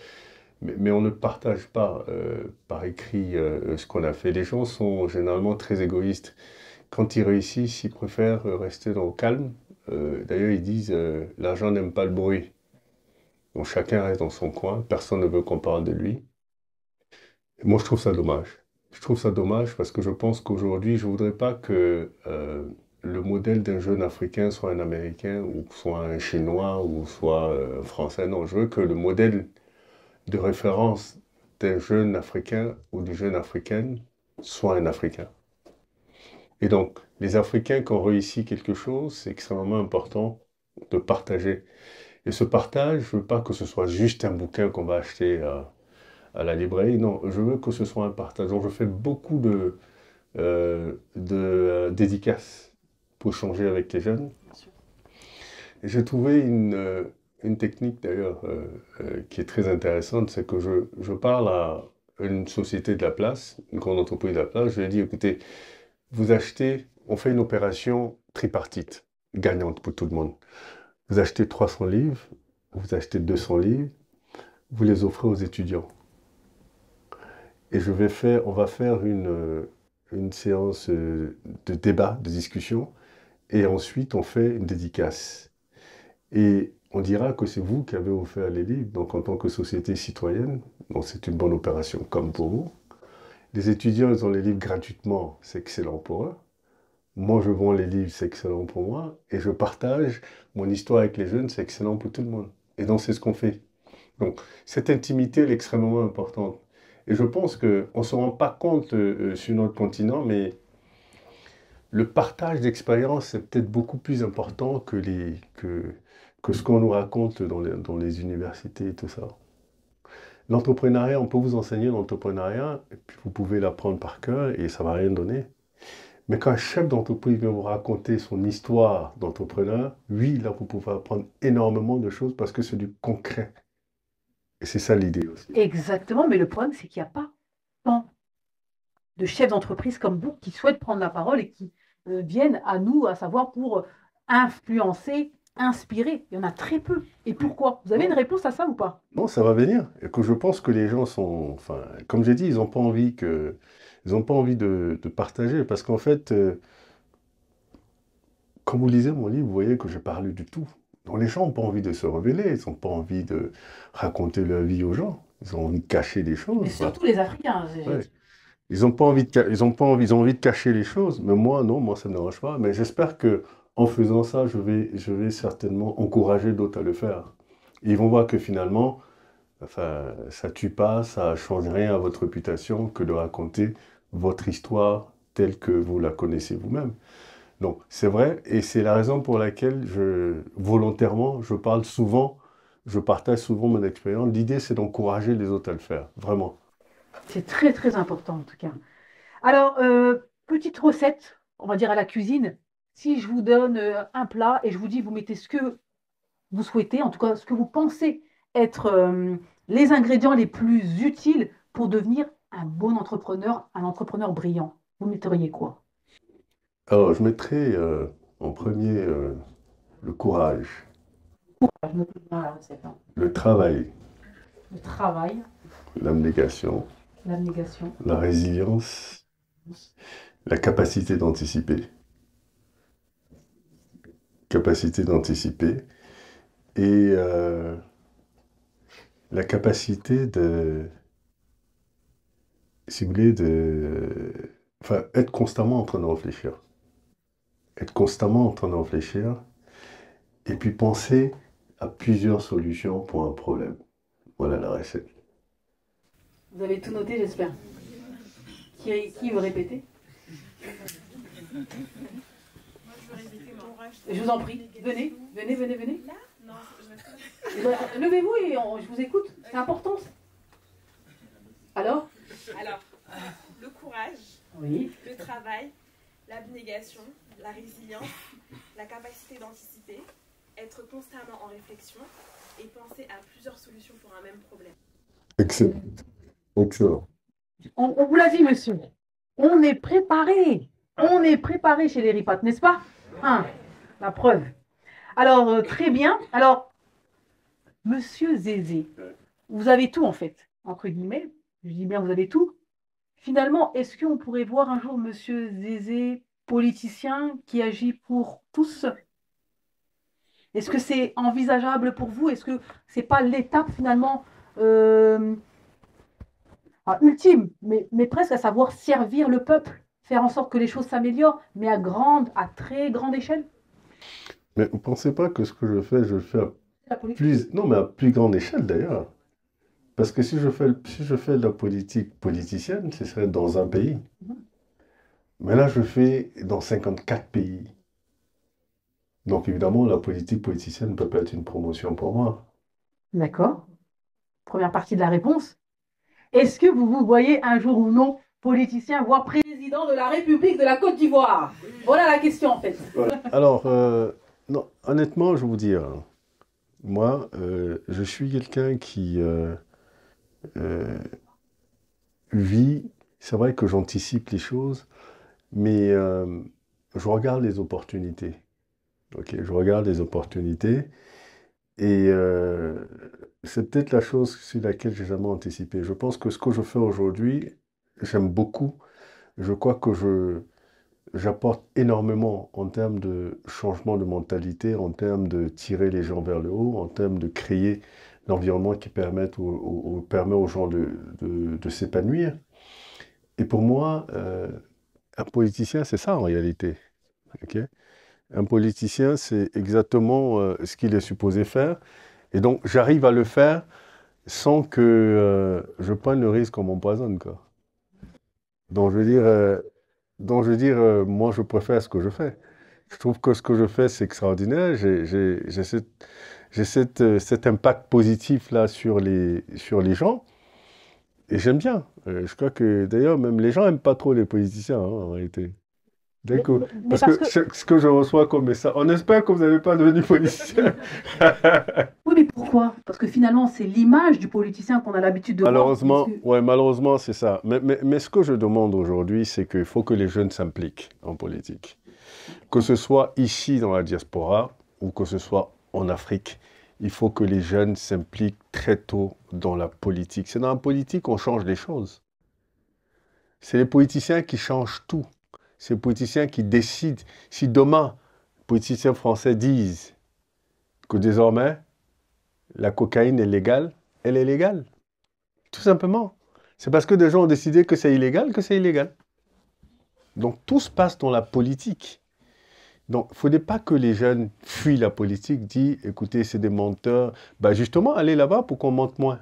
mais, on ne partage pas euh, par écrit euh, ce qu'on a fait. Les gens sont généralement très égoïstes. Quand ils réussissent, ils préfèrent rester dans le calme. Euh, d'ailleurs, ils disent l'argent n'aime pas le bruit. Donc chacun reste dans son coin. Personne ne veut qu'on parle de lui. moi, je trouve ça dommage. Je trouve ça dommage parce que je pense qu'aujourd'hui, je ne voudrais pas que euh, le modèle d'un jeune Africain soit un Américain ou soit un Chinois ou soit euh, un Français. Non, je veux que le modèle de référence d'un jeune Africain ou d'une jeune Africaine soit un Africain. Et donc, les Africains qui ont réussi quelque chose, c'est extrêmement important de partager. Et ce partage, je veux pas que ce soit juste un bouquin qu'on va acheter. Euh, à la librairie. Non, je veux que ce soit un partage. Donc je fais beaucoup de, euh, de euh, dédicaces pour changer avec les jeunes. J'ai trouvé une, euh, technique d'ailleurs qui est très intéressante, c'est que je, je parle à une société de la place, une grande entreprise de la place, je lui ai dit, écoutez, vous achetez, on fait une opération tripartite, gagnante pour tout le monde. Vous achetez 300 livres, vous achetez 200 livres, vous les offrez aux étudiants. Et je vais faire, on va faire une, euh, une séance euh, de débat, de discussion, et ensuite on fait une dédicace. Et on dira que c'est vous qui avez offert les livres, donc en tant que société citoyenne, donc c'est une bonne opération comme pour vous. Les étudiants, ils ont les livres gratuitement, c'est excellent pour eux. Moi, je vends les livres, c'est excellent pour moi. Et je partage mon histoire avec les jeunes, c'est excellent pour tout le monde. Et donc, c'est ce qu'on fait. Donc, cette intimité, est extrêmement importante. Et je pense qu'on ne se rend pas compte euh, euh, sur notre continent, mais le partage d'expériences c'est peut-être beaucoup plus important que, ce qu'on nous raconte dans les, dans les universités et tout ça. L'entrepreneuriat, on peut vous enseigner l'entrepreneuriat, et puis vous pouvez l'apprendre par cœur et ça ne va rien donner. Mais quand un chef d'entreprise vient vous raconter son histoire d'entrepreneur, oui, là, vous pouvez apprendre énormément de choses parce que c'est du concret. Et c'est ça l'idée aussi. Exactement, mais le problème, c'est qu'il n'y a pas tant de chefs d'entreprise comme vous qui souhaitent prendre la parole et qui euh, viennent à nous, à savoir, pour influencer, inspirer. Il y en a très peu. Et pourquoi Vous avez une réponse à ça ou pas Non, ça va venir. Et que je pense que les gens sont, enfin, comme j'ai dit, ils n'ont pas envie que, ils pas envie de, partager parce qu'en fait, quand euh, vous lisez mon livre, vous voyez que je parlé du tout les gens n'ont pas envie de se révéler, ils n'ont pas envie de raconter leur vie aux gens, ils ont envie de cacher des choses. Mais surtout les Africains. Ils ont envie de, ont pas envie, envie de cacher les choses. Mais moi, non, moi ça ne me dérange pas. Mais j'espère que en faisant ça, je vais, je vais certainement encourager d'autres à le faire. ils vont voir que finalement, enfin, ça tue pas, ça ne change rien à votre réputation que de raconter votre histoire telle que vous la connaissez vous-même. Donc c'est vrai, et c'est la raison pour laquelle je, volontairement, je parle souvent, je partage souvent mon expérience. L'idée, c'est d'encourager les autres à le faire, vraiment. C'est très très important en tout cas. Alors, euh, petite recette, on va dire à la cuisine. Si je vous donne euh, un plat et je vous dis, vous mettez ce que vous souhaitez, en tout cas ce que vous pensez être euh, les ingrédients les plus utiles pour devenir un bon entrepreneur, un entrepreneur brillant, vous metteriez quoi alors, je mettrai euh, en premier euh, le courage. Le travail, Le travail, l'abnégation, l'abnégation, la résilience, la capacité d'anticiper. Capacité d'anticiper et euh, la capacité de, si de, enfin, être constamment en train de réfléchir être constamment en train de réfléchir et puis penser à plusieurs solutions pour un problème. Voilà la recette. Vous avez tout noté, j'espère. Qui, qui, veut répéter Moi, je répéter Je vous en prie, venez, venez, venez, venez. Levez-vous et je vous écoute. C'est important. Alors Alors, le courage, le travail, l'abnégation, la résilience, la capacité d'anticiper, être constamment en réflexion et penser à plusieurs solutions pour un même problème. Excellent. Excellent. On, vous l'a dit, monsieur. On est préparé. On est préparé chez les Ripat, n'est-ce pas hein, La preuve. Alors, euh, très bien. Alors, monsieur Zézé, vous avez tout en fait, entre guillemets. Je dis bien, vous avez tout. Finalement, est-ce qu'on pourrait voir un jour Monsieur Zézé, politicien, qui agit pour tous Est-ce que c'est envisageable pour vous Est-ce que c'est pas l'étape finalement euh, ah, ultime, mais, presque à savoir servir le peuple, faire en sorte que les choses s'améliorent, mais à grande, à très grande échelle Mais vous ne pensez pas que ce que je fais, je le fais à plus, non, mais à plus grande échelle d'ailleurs parce que si je fais, je fais de la politique politicienne, ce serait dans un pays. Mhm. Mais là, je fais dans 54 pays. Donc évidemment, la politique politicienne ne peut pas être une promotion pour moi. D'accord. Première partie de la réponse. Est-ce que vous vous voyez un jour ou non politicien, voire président de la République de la Côte d'Ivoire Voilà la question en fait. Alors, euh, non, honnêtement, je vais vous dire, hein. moi, euh, je suis quelqu'un qui... Euh, euh, vie, c'est vrai que j'anticipe les choses, mais euh, je regarde les opportunités. Ok, je regarde les opportunités et euh, c'est peut-être la chose sur laquelle j'ai jamais anticipé. Je pense que ce que je fais aujourd'hui, j'aime beaucoup. Je crois que je j'apporte énormément en termes de changement de mentalité, en termes de tirer les gens vers le haut, en termes de créer l'environnement qui permette, ou, permet aux gens de, de, s'épanouir. Et pour moi, euh, un politicien, c'est ça en réalité. ok un politicien, c'est exactement euh, ce qu'il est supposé faire. Et donc, j'arrive à le faire sans que euh, je prenne le risque qu'on m'empoisonne. Donc, je veux dire, donc, je veux dire moi, je préfère ce que je fais. Je trouve que ce que je fais, c'est extraordinaire. J'ai j'ai euh, cet impact positif là sur les, sur les gens. Et j'aime bien. Euh, je crois que d'ailleurs, même les gens n'aiment pas trop les politiciens hein, en réalité. D'accord. Parce, que, ce que je reçois comme ça, on espère que vous n'avez pas devenu politicien. *laughs* oui, mais pourquoi Parce que finalement, c'est l'image du politicien qu'on a l'habitude de malheureusement, voir. Ouais, malheureusement, c'est ça. Mais, mais, mais, ce que je demande aujourd'hui, c'est qu'il faut que les jeunes s'impliquent en politique. Que ce soit ici dans la diaspora ou que ce soit en Afrique. Il faut que les jeunes s'impliquent très tôt dans la politique. C'est dans la politique qu'on change les choses. C'est les politiciens qui changent tout. C'est les politiciens qui décident. Si demain, les politiciens français disent que désormais, la cocaïne est légale, elle est légale. Tout simplement. C'est parce que des gens ont décidé que c'est illégal que c'est illégal. Donc tout se passe dans la politique. Donc, il ne faudrait pas que les jeunes fuient la politique, disent, écoutez, c'est des menteurs. Ben justement, allez là-bas pour qu'on mente moins.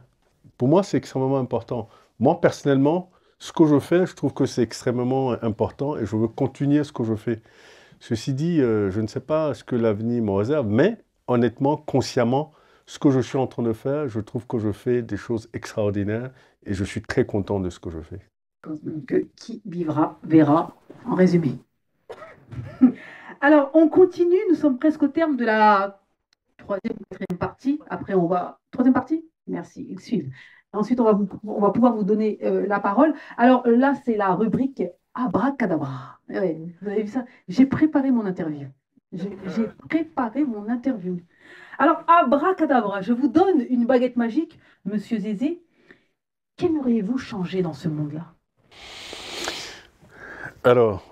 Pour moi, c'est extrêmement important. Moi, personnellement, ce que je fais, je trouve que c'est extrêmement important et je veux continuer ce que je fais. Ceci dit, euh, je ne sais pas ce que l'avenir me réserve, mais honnêtement, consciemment, ce que je suis en train de faire, je trouve que je fais des choses extraordinaires et je suis très content de ce que je fais. Que qui vivra verra, en résumé. *laughs* Alors, on continue, nous sommes presque au terme de la troisième, partie. Après, on va. Troisième partie Merci, excuse. Ensuite, on va, pouvoir vous donner euh, la parole. Alors là, c'est la rubrique Abracadabra. Eh vous avez vu ça J'ai préparé mon interview. J'ai préparé mon interview. Alors, Abracadabra, je vous donne une baguette magique, monsieur Zézé. Qu'aimeriez-vous changer dans ce monde-là Alors,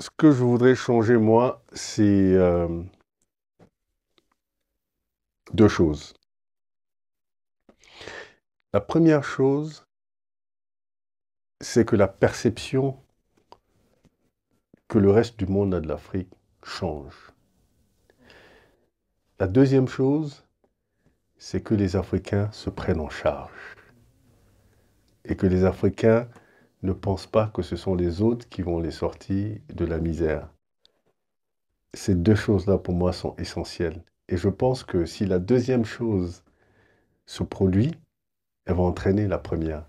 ce que je voudrais changer, moi, c'est euh, deux choses. La première chose, c'est que la perception que le reste du monde a de l'Afrique change. La deuxième chose, c'est que les Africains se prennent en charge et que les Africains ne pense pas que ce sont les autres qui vont les sortir de la misère. Ces deux choses-là, pour moi, sont essentielles. Et je pense que si la deuxième chose se produit, elle va entraîner la première.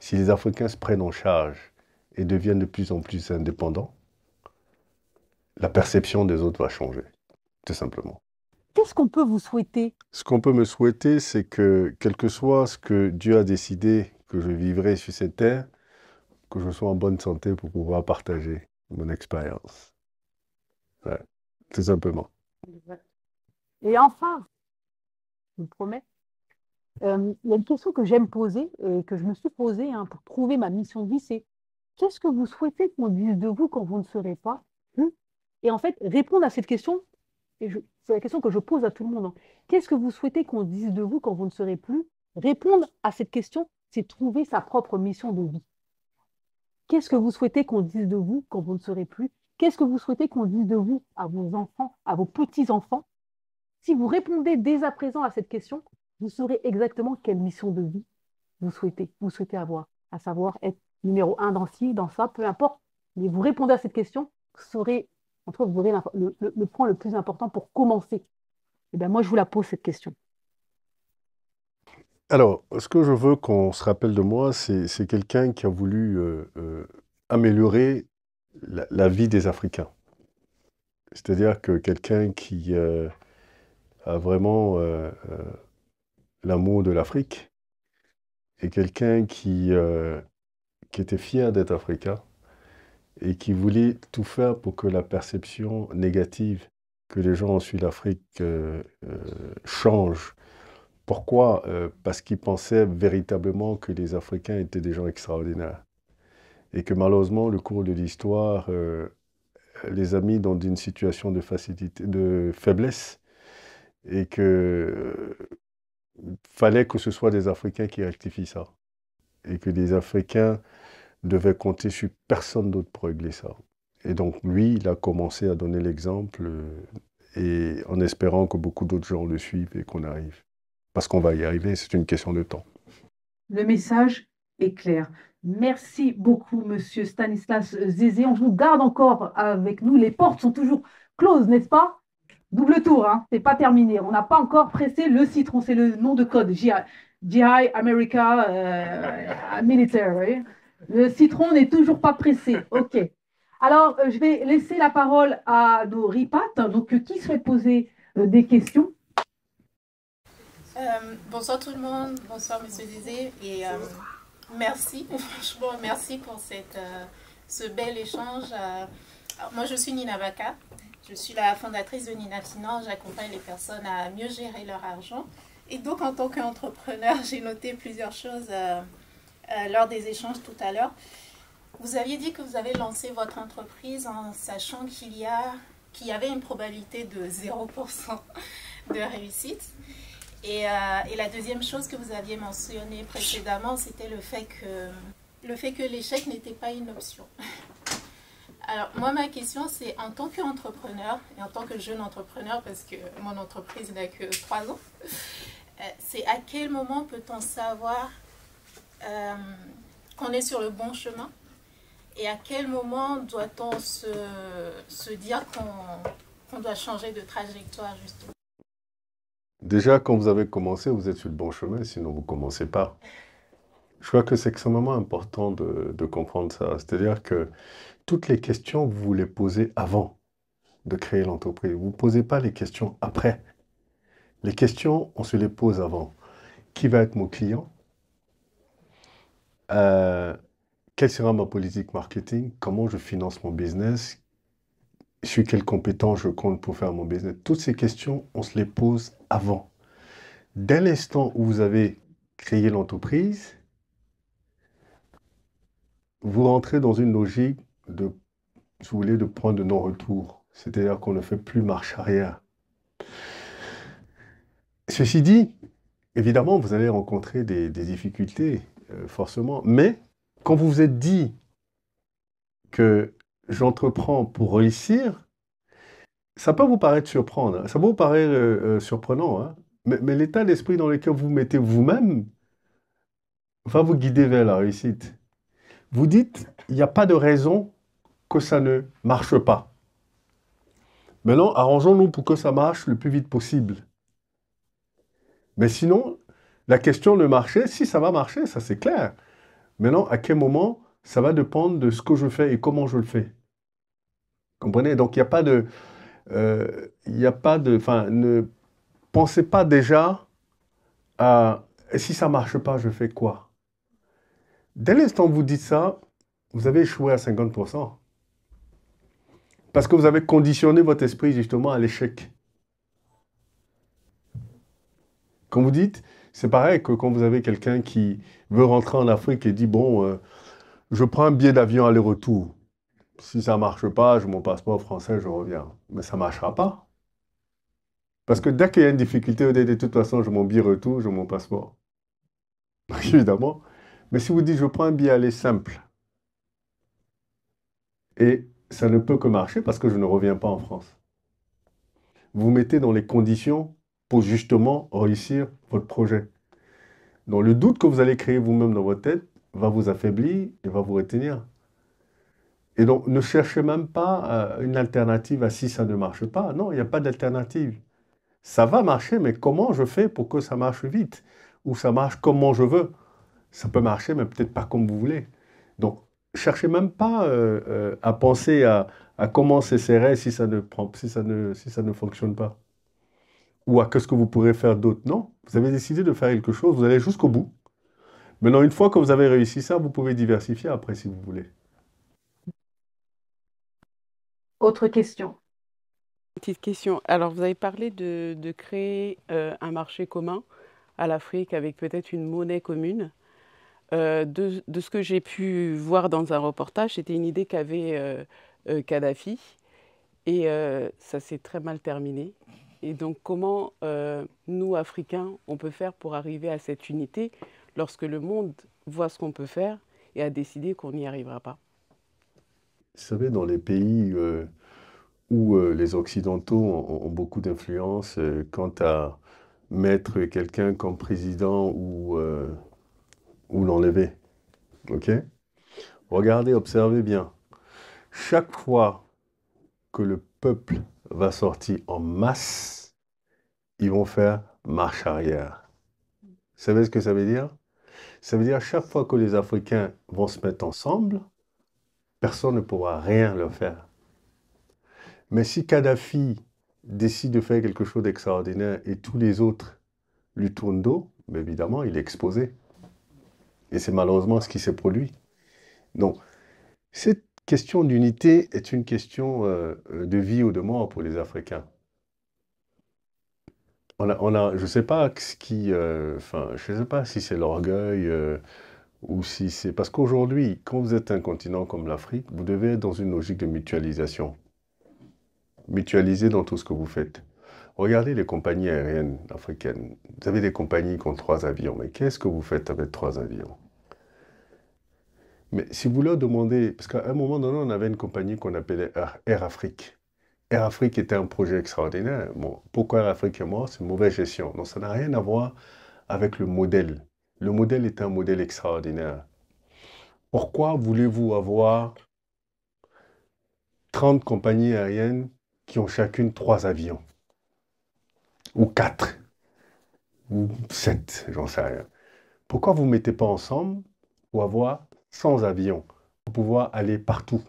Si les Africains se prennent en charge et deviennent de plus en plus indépendants, la perception des autres va changer, tout simplement. Qu'est-ce qu'on peut vous souhaiter Ce qu'on peut me souhaiter, c'est que, quel que soit ce que Dieu a décidé que je vivrai sur cette terre, que je sois en bonne santé pour pouvoir partager mon expérience. tout simplement. Et enfin, je vous promets, euh, il y a une question que j'aime poser et que je me suis posée hein, pour trouver ma mission de vie, c'est qu'est-ce que vous souhaitez qu'on dise de vous quand vous ne serez pas hmm Et en fait, répondre à cette question, c'est la question que je pose à tout le monde, hein. qu'est-ce que vous souhaitez qu'on dise de vous quand vous ne serez plus Répondre à cette question, c'est trouver sa propre mission de vie. Qu'est-ce que vous souhaitez qu'on dise de vous quand vous ne serez plus Qu'est-ce que vous souhaitez qu'on dise de vous à vos enfants, à vos petits-enfants Si vous répondez dès à présent à cette question, vous saurez exactement quelle mission de vie vous souhaitez, vous souhaitez avoir, à savoir être numéro un dans ci, dans ça, peu importe. Mais vous répondez à cette question, vous saurez, entre vous aurez le, point le plus important pour commencer. Eh bien moi, je vous la pose cette question. Alors, ce que je veux qu'on se rappelle de moi, c'est quelqu'un qui a voulu euh, euh, améliorer la, vie des Africains. C'est-à-dire que quelqu'un qui euh, a vraiment l'amour de l'Afrique et quelqu'un qui, qui était fier d'être africain et qui voulait tout faire pour que la perception négative que les gens ont sur l'Afrique change pourquoi euh, Parce qu'ils pensaient véritablement que les Africains étaient des gens extraordinaires. Et que malheureusement, le cours de l'histoire euh, les a mis dans une situation de, facilité, de faiblesse. Et qu'il euh, fallait que ce soit des Africains qui rectifient ça. Et que les Africains devaient compter sur personne d'autre pour régler ça. Et donc lui, il a commencé à donner l'exemple et en espérant que beaucoup d'autres gens le suivent et qu'on arrive parce qu'on va y arriver, c'est une question de temps. Le message est clair. Merci beaucoup, monsieur Stanislas Zézé. On vous garde encore avec nous. Les portes sont toujours closes, n'est-ce pas Double tour, hein c'est pas terminé. On n'a pas encore pressé le citron, c'est le nom de code. GI, America euh, *laughs* Military. Le citron n'est toujours pas pressé. OK. Alors, euh, je vais laisser la parole à nos ripates, donc, euh, qui souhaite poser des questions euh, bonsoir tout le monde, bonsoir Monsieur Désir et euh, merci, *laughs* franchement merci pour euh, ce bel échange. moi je suis Nina Vaca, je suis la fondatrice de Nina Finance, j'accompagne les personnes à mieux gérer leur argent et donc en tant qu'entrepreneur j'ai noté plusieurs choses lors des échanges tout à l'heure. Vous aviez dit que vous avez lancé votre entreprise en sachant qu'il y, a, qu'il y avait une probabilité de 0% de réussite. Euh, et, la deuxième chose que vous aviez mentionné précédemment, c'était le fait que le fait que l'échec n'était pas une option. *laughs* Alors moi, ma question, c'est en tant qu'entrepreneur et en tant que jeune entrepreneur, parce que mon entreprise n'a que trois ans, *laughs* euh, c'est à quel moment peut-on savoir euh, qu'on est sur le bon chemin et à quel moment doit-on se, dire qu'on doit changer de trajectoire justement Déjà, quand vous avez commencé, vous êtes sur le bon chemin, sinon vous ne commencez pas. Je crois que c'est extrêmement important de, comprendre ça. C'est-à-dire que toutes les questions, vous les posez avant de créer l'entreprise. Vous ne posez pas les questions après. Les questions, on se les pose avant. Qui va être mon client euh, Quelle sera ma politique marketing Comment je finance mon business sur quelles compétences je compte pour faire mon business. Toutes ces questions, on se les pose avant. Dès l'instant où vous avez créé l'entreprise, vous rentrez dans une logique de, si vous voulez, de point de non-retour. C'est-à-dire qu'on ne fait plus marche arrière. Ceci dit, évidemment, vous allez rencontrer des, difficultés, euh, forcément. Mais quand vous vous êtes dit que j'entreprends pour réussir, ça peut vous paraître surprendre, ça peut vous paraître euh, euh, surprenant, hein. mais, mais l'état d'esprit dans lequel vous vous mettez vous-même va vous guider vers la réussite. Vous dites, il n'y a pas de raison que ça ne marche pas. Maintenant, arrangeons-nous pour que ça marche le plus vite possible. Mais sinon, la question de marché, si ça va marcher, ça c'est clair. Maintenant, à quel moment ça va dépendre de ce que je fais et comment je le fais. Comprenez Donc, il n'y a pas de... Euh, il n'y a pas de... Enfin, ne pensez pas déjà à... Si ça ne marche pas, je fais quoi Dès l'instant où vous dites ça, vous avez échoué à 50%. Parce que vous avez conditionné votre esprit justement à l'échec. Quand vous dites, c'est pareil que quand vous avez quelqu'un qui veut rentrer en Afrique et dit, bon, euh, je prends un billet d'avion aller-retour. Si ça ne marche pas, je mon passeport français, je reviens. Mais ça ne marchera pas. Parce que dès qu'il y a une difficulté, de toute façon, je mon billet retour, je mon passeport. *laughs* Évidemment. Mais si vous dites, je prends un billet aller simple, et ça ne peut que marcher parce que je ne reviens pas en France. Vous mettez dans les conditions pour justement réussir votre projet. Dans le doute que vous allez créer vous-même dans votre tête, va vous affaiblir et va vous retenir. Et donc, ne cherchez même pas euh, une alternative à si ça ne marche pas. Non, il n'y a pas d'alternative. Ça va marcher, mais comment je fais pour que ça marche vite Ou ça marche comment je veux Ça peut marcher, mais peut-être pas comme vous voulez. Donc, cherchez même pas euh, euh, à penser à, comment c'est si ça ne si ça ne, si ça ne fonctionne pas. Ou à qu'est-ce que vous pourrez faire d'autre. Non, vous avez décidé de faire quelque chose, vous allez jusqu'au bout. Maintenant, une fois que vous avez réussi ça, vous pouvez diversifier après si vous voulez. Autre question. Petite question. Alors, vous avez parlé de, créer euh, un marché commun à l'Afrique avec peut-être une monnaie commune. Euh, de, ce que j'ai pu voir dans un reportage, c'était une idée qu'avait euh, Kadhafi et ça s'est très mal terminé. Et donc, comment nous, Africains, on peut faire pour arriver à cette unité lorsque le monde voit ce qu'on peut faire et a décidé qu'on n'y arrivera pas. Vous savez, dans les pays euh, où euh, les Occidentaux ont, beaucoup d'influence euh, quant à mettre quelqu'un comme président ou, ou l'enlever, ok Regardez, observez bien. Chaque fois que le peuple va sortir en masse, ils vont faire marche arrière. Vous savez ce que ça veut dire ça veut dire chaque fois que les Africains vont se mettre ensemble, personne ne pourra rien leur faire. Mais si Kadhafi décide de faire quelque chose d'extraordinaire et tous les autres lui tournent dos, évidemment, il est exposé. Et c'est malheureusement ce qui s'est produit. Donc, cette question d'unité est une question euh, de vie ou de mort pour les Africains je ne sais pas qui, euh, je sais pas si c'est l'orgueil euh, ou si c'est parce qu'aujourd'hui, quand vous êtes un continent comme l'Afrique, vous devez être dans une logique de mutualisation, mutualiser dans tout ce que vous faites. Regardez les compagnies aériennes africaines. Vous avez des compagnies qui ont trois avions, mais qu'est-ce que vous faites avec trois avions Mais si vous leur demandez, parce qu'à un moment donné, on avait une compagnie qu'on appelait Air Afrique. Air Afrique était un projet extraordinaire. Bon, pourquoi Air Afrique est moi C'est une mauvaise gestion. Donc ça n'a rien à voir avec le modèle. Le modèle est un modèle extraordinaire. Pourquoi voulez-vous avoir 30 compagnies aériennes qui ont chacune 3 avions Ou 4 Ou 7, j'en sais rien. Pourquoi vous ne mettez pas ensemble pour avoir 100 avions, pour pouvoir aller partout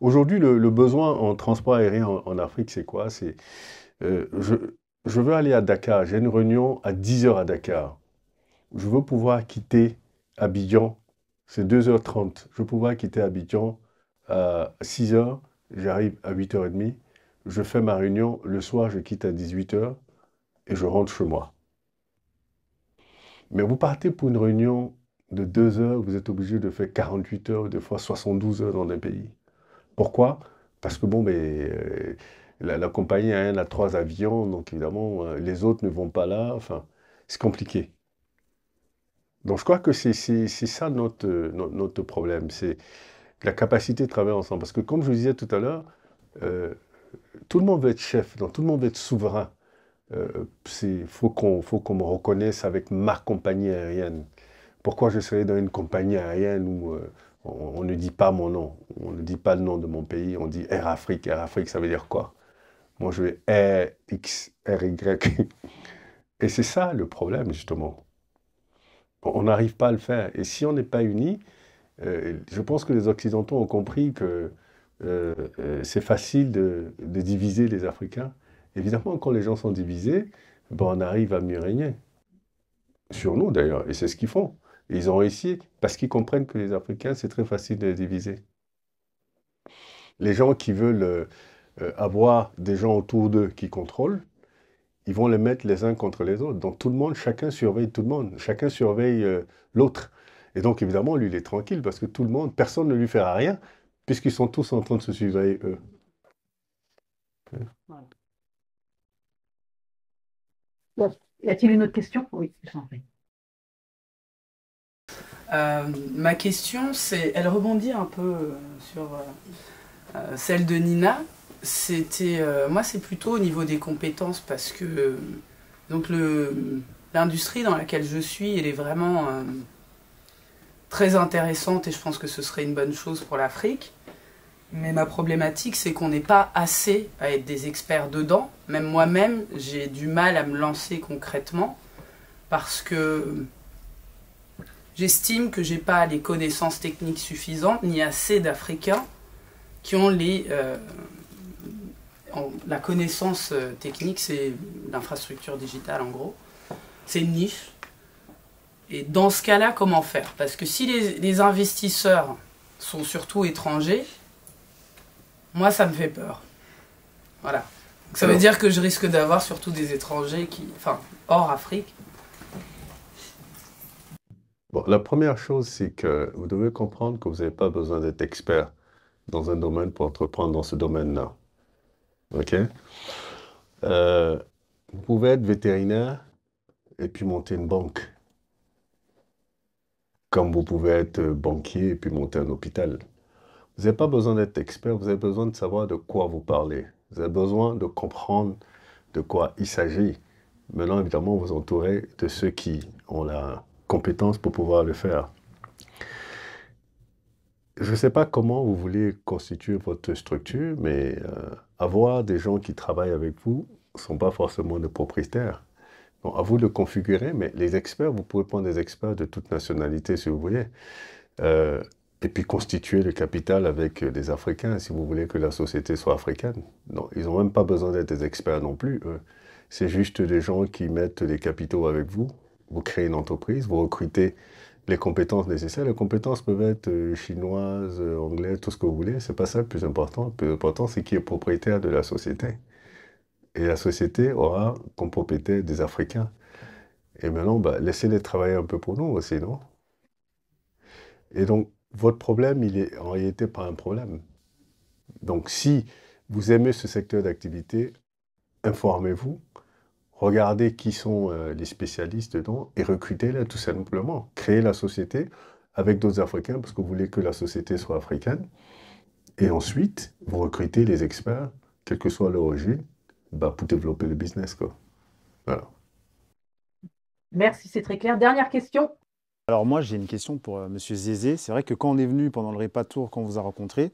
Aujourd'hui, le, besoin en transport aérien en, Afrique, c'est quoi C'est euh, je, veux aller à Dakar, j'ai une réunion à 10h à Dakar. Je veux pouvoir quitter Abidjan, c'est 2h30. Je veux pouvoir quitter Abidjan à 6h, j'arrive à 8h30. Je fais ma réunion, le soir, je quitte à 18h et je rentre chez moi. Mais vous partez pour une réunion de 2 h vous êtes obligé de faire 48 heures, des fois 72 h dans un pays. Pourquoi Parce que bon, mais, euh, la, compagnie a trois avions, donc évidemment, euh, les autres ne vont pas là. Enfin, c'est compliqué. Donc je crois que c'est ça notre, euh, notre, problème, c'est la capacité de travailler ensemble. Parce que comme je vous disais tout à l'heure, tout le monde veut être chef, donc tout le monde veut être souverain. Il faut qu'on me reconnaisse avec ma compagnie aérienne. Pourquoi je serais dans une compagnie aérienne où on, ne dit pas mon nom, on ne dit pas le nom de mon pays, on dit Air Afrique. Air Afrique, ça veut dire quoi Moi, je vais r X, r Y. Et c'est ça le problème, justement. On n'arrive pas à le faire. Et si on n'est pas unis, euh, je pense que les Occidentaux ont compris que euh, euh, c'est facile de, diviser les Africains. Évidemment, quand les gens sont divisés, ben, on arrive à mieux régner. Sur nous, d'ailleurs, et c'est ce qu'ils font ils ont réussi parce qu'ils comprennent que les Africains, c'est très facile de les diviser. Les gens qui veulent euh, avoir des gens autour d'eux qui contrôlent, ils vont les mettre les uns contre les autres. Donc tout le monde, chacun surveille tout le monde, chacun surveille euh, l'autre. Et donc évidemment, lui, il est tranquille parce que tout le monde, personne ne lui fera rien puisqu'ils sont tous en train de se surveiller eux. Y a-t-il une autre question Oui, je euh, ma question, c'est, elle rebondit un peu euh, sur euh, celle de Nina. C'était, moi, c'est plutôt au niveau des compétences parce que donc le l'industrie dans laquelle je suis, elle est vraiment très intéressante et je pense que ce serait une bonne chose pour l'Afrique. Mais ma problématique, c'est qu'on n'est pas assez à être des experts dedans. Même moi-même, j'ai du mal à me lancer concrètement parce que J'estime que j'ai pas les connaissances techniques suffisantes, ni assez d'Africains qui ont les, euh, la connaissance euh, technique, c'est l'infrastructure digitale en gros. C'est une niche. Et dans ce cas-là, comment faire Parce que si les, investisseurs sont surtout étrangers, moi ça me fait peur. Voilà. ça veut dire que je risque d'avoir surtout des étrangers qui, enfin, hors Afrique, Bon, la première chose, c'est que vous devez comprendre que vous n'avez pas besoin d'être expert dans un domaine pour entreprendre dans ce domaine-là. OK euh, Vous pouvez être vétérinaire et puis monter une banque. Comme vous pouvez être euh, banquier et puis monter un hôpital. Vous n'avez pas besoin d'être expert, vous avez besoin de savoir de quoi vous parlez. Vous avez besoin de comprendre de quoi il s'agit. Maintenant, évidemment, vous entourez de ceux qui ont la compétences pour pouvoir le faire. Je ne sais pas comment vous voulez constituer votre structure, mais euh, avoir des gens qui travaillent avec vous ne sont pas forcément des propriétaires. Bon, à vous de configurer, mais les experts, vous pouvez prendre des experts de toute nationalité si vous voulez. Euh, et puis constituer le capital avec des Africains si vous voulez que la société soit africaine. Non, ils n'ont même pas besoin d'être des experts non plus. C'est juste des gens qui mettent des capitaux avec vous vous créez une entreprise, vous recrutez les compétences nécessaires. Les compétences peuvent être euh, chinoises, euh, anglaises, tout ce que vous voulez. C'est pas ça le plus important. Le plus important, c'est qui est propriétaire de la société. Et la société aura comme propriétaire des Africains. Et maintenant, bah, laissez-les travailler un peu pour nous aussi, non Et donc, votre problème, il est en réalité pas un problème. Donc, si vous aimez ce secteur d'activité, informez-vous, regardez qui sont euh, les spécialistes dedans et recrutez-les tout simplement. Créer la société avec d'autres Africains parce que vous voulez que la société soit africaine. Et ensuite, vous recrutez les experts, quel que soit l'origine, bah, pour développer le business. Quoi. Voilà. Merci, c'est très clair. Dernière question. Alors moi, j'ai une question pour euh, Monsieur Zézé. C'est vrai que quand on est venu pendant le repas tour, quand on vous a rencontré,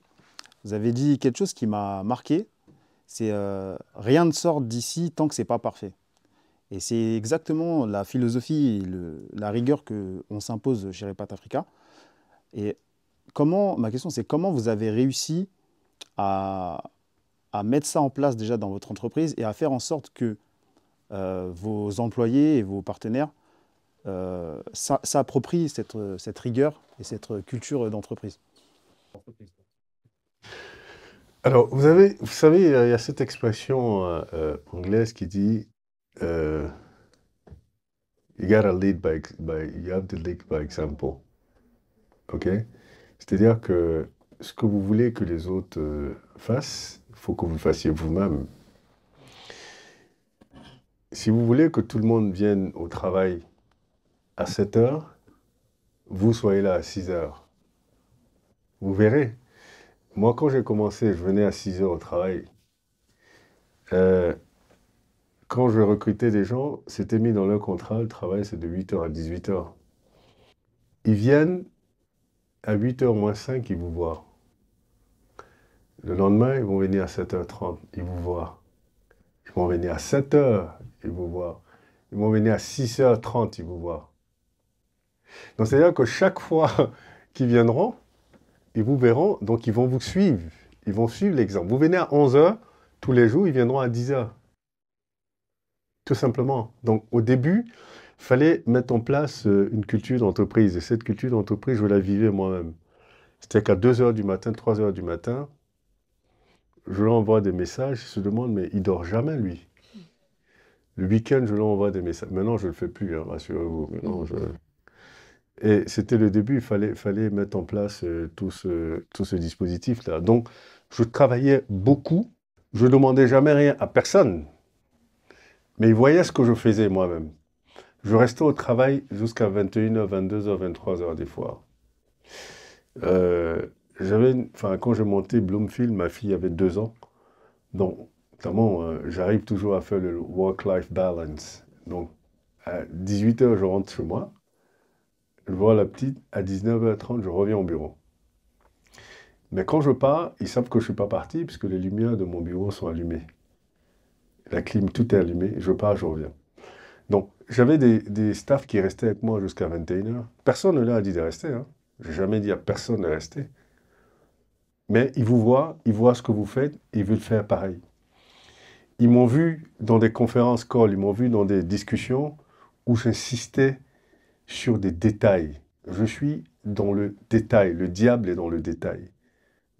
vous avez dit quelque chose qui m'a marqué. C'est euh, rien ne sort d'ici tant que c'est pas parfait. Et c'est exactement la philosophie et la rigueur qu'on s'impose chez Repat Africa. Et comment, ma question, c'est comment vous avez réussi à, mettre ça en place déjà dans votre entreprise et à faire en sorte que euh, vos employés et vos partenaires euh, s'approprient cette, rigueur et cette culture d'entreprise Alors, vous, avez, vous savez, il y a cette expression euh, anglaise qui dit uh, you gotta lead by, by, OK? C'est-à-dire que ce que vous voulez que les autres euh, fassent, il faut que vous le fassiez vous-même. Si vous voulez que tout le monde vienne au travail à 7 heures, vous soyez là à 6 heures. Vous verrez. Moi, quand j'ai commencé, je venais à 6 heures au travail. Euh, quand je recrutais des gens, c'était mis dans leur contrat, le travail c'est de 8h à 18h. Ils viennent à 8h moins 5, ils vous voient. Le lendemain, ils vont venir à 7h30, ils vous voient. Ils vont venir à 7h, ils vous voient. Ils vont venir à 6h30, ils vous voient. Donc c'est-à-dire que chaque fois *laughs* qu'ils viendront, ils vous verront, donc ils vont vous suivre. Ils vont suivre l'exemple. Vous venez à 11h, tous les jours, ils viendront à 10h tout simplement. Donc au début, fallait mettre en place euh, une culture d'entreprise. Et cette culture d'entreprise, je la vivais moi-même. C'était qu'à 2 h du matin, 3 h du matin, je lui envoie des messages, il se demande, mais il dort jamais, lui. Le week-end, je lui envoie des messages. Maintenant, je ne le fais plus, hein, rassurez-vous. Mm. Et c'était le début, il fallait, fallait mettre en place euh, tout ce, tout ce dispositif-là. Donc, je travaillais beaucoup, je ne demandais jamais rien à personne. Mais ils voyaient ce que je faisais moi-même. Je restais au travail jusqu'à 21h, 22h, 23h des fois. Euh, quand je montais Bloomfield, ma fille avait deux ans. Donc, notamment, euh, j'arrive toujours à faire le work-life balance. Donc, à 18h, je rentre chez moi. Je vois la petite. À 19h30, je reviens au bureau. Mais quand je pars, ils savent que je ne suis pas parti puisque les lumières de mon bureau sont allumées la clim, tout est allumé, je pars, je reviens. Donc, j'avais des, des, staffs qui restaient avec moi jusqu'à 21h. Personne ne leur a dit de rester. Hein. Je jamais dit à personne de rester. Mais ils vous voient, ils voient ce que vous faites, et ils veulent faire pareil. Ils m'ont vu dans des conférences call, ils m'ont vu dans des discussions où j'insistais sur des détails. Je suis dans le détail. Le diable est dans le détail.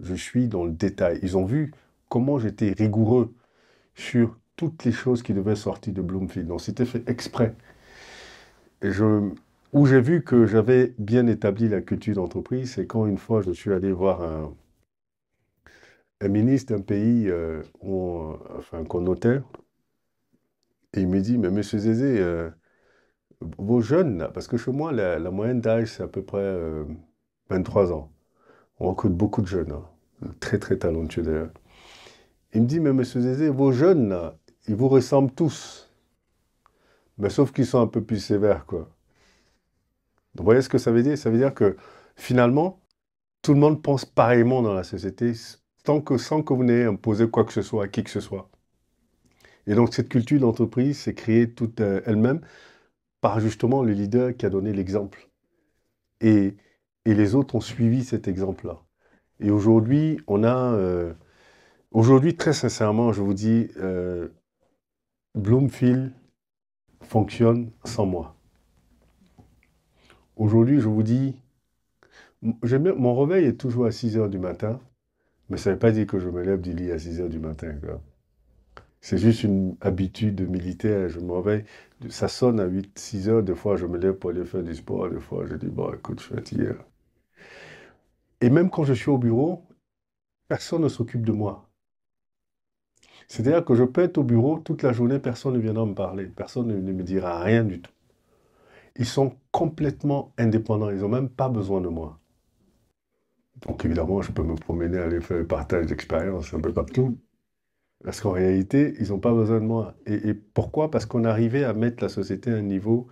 Je suis dans le détail. Ils ont vu comment j'étais rigoureux sur toutes les choses qui devaient sortir de Bloomfield. Donc c'était fait exprès. Et je, où j'ai vu que j'avais bien établi la culture d'entreprise, c'est quand une fois je suis allé voir un, ministre d'un pays euh, enfin, qu'on notait, et il me dit, mais monsieur Zézé, euh, vos jeunes, parce que chez moi, la, moyenne d'âge, c'est à peu près 23 euh, ans. On recrute beaucoup de jeunes, hein. très très talentueux d'ailleurs. Il me dit, mais monsieur Zézé, vos jeunes, ils vous ressemblent tous. Mais sauf qu'ils sont un peu plus sévères, quoi. Donc, vous voyez ce que ça veut dire Ça veut dire que finalement, tout le monde pense pareillement dans la société tant que, sans que vous n'ayez imposé quoi que ce soit à qui que ce soit. Et donc cette culture d'entreprise s'est créée toute euh, elle-même par justement le leader qui a donné l'exemple. Et, et, les autres ont suivi cet exemple-là. Et aujourd'hui, on a... Euh, aujourd'hui, très sincèrement, je vous dis, euh, Bloomfield fonctionne sans moi. Aujourd'hui, je vous dis, mon réveil est toujours à 6 heures du matin, mais ça ne veut pas dire que je me lève du lit à 6 heures du matin. C'est juste une habitude militaire. Je me réveille, ça sonne à 8, 6 heures. Des fois, je me lève pour aller faire du sport. Des fois, je dis, bon, écoute, je suis fatigué. Et même quand je suis au bureau, personne ne s'occupe de moi. C'est-à-dire que je peux être au bureau toute la journée, personne ne viendra me parler, personne ne me dira rien du tout. Ils sont complètement indépendants, ils n'ont même pas besoin de moi. Donc évidemment, je peux me promener, aller faire le partage d'expériences un peu partout. Parce qu'en réalité, ils n'ont pas besoin de moi. Et, pourquoi Parce qu'on arrivait à mettre la société à un niveau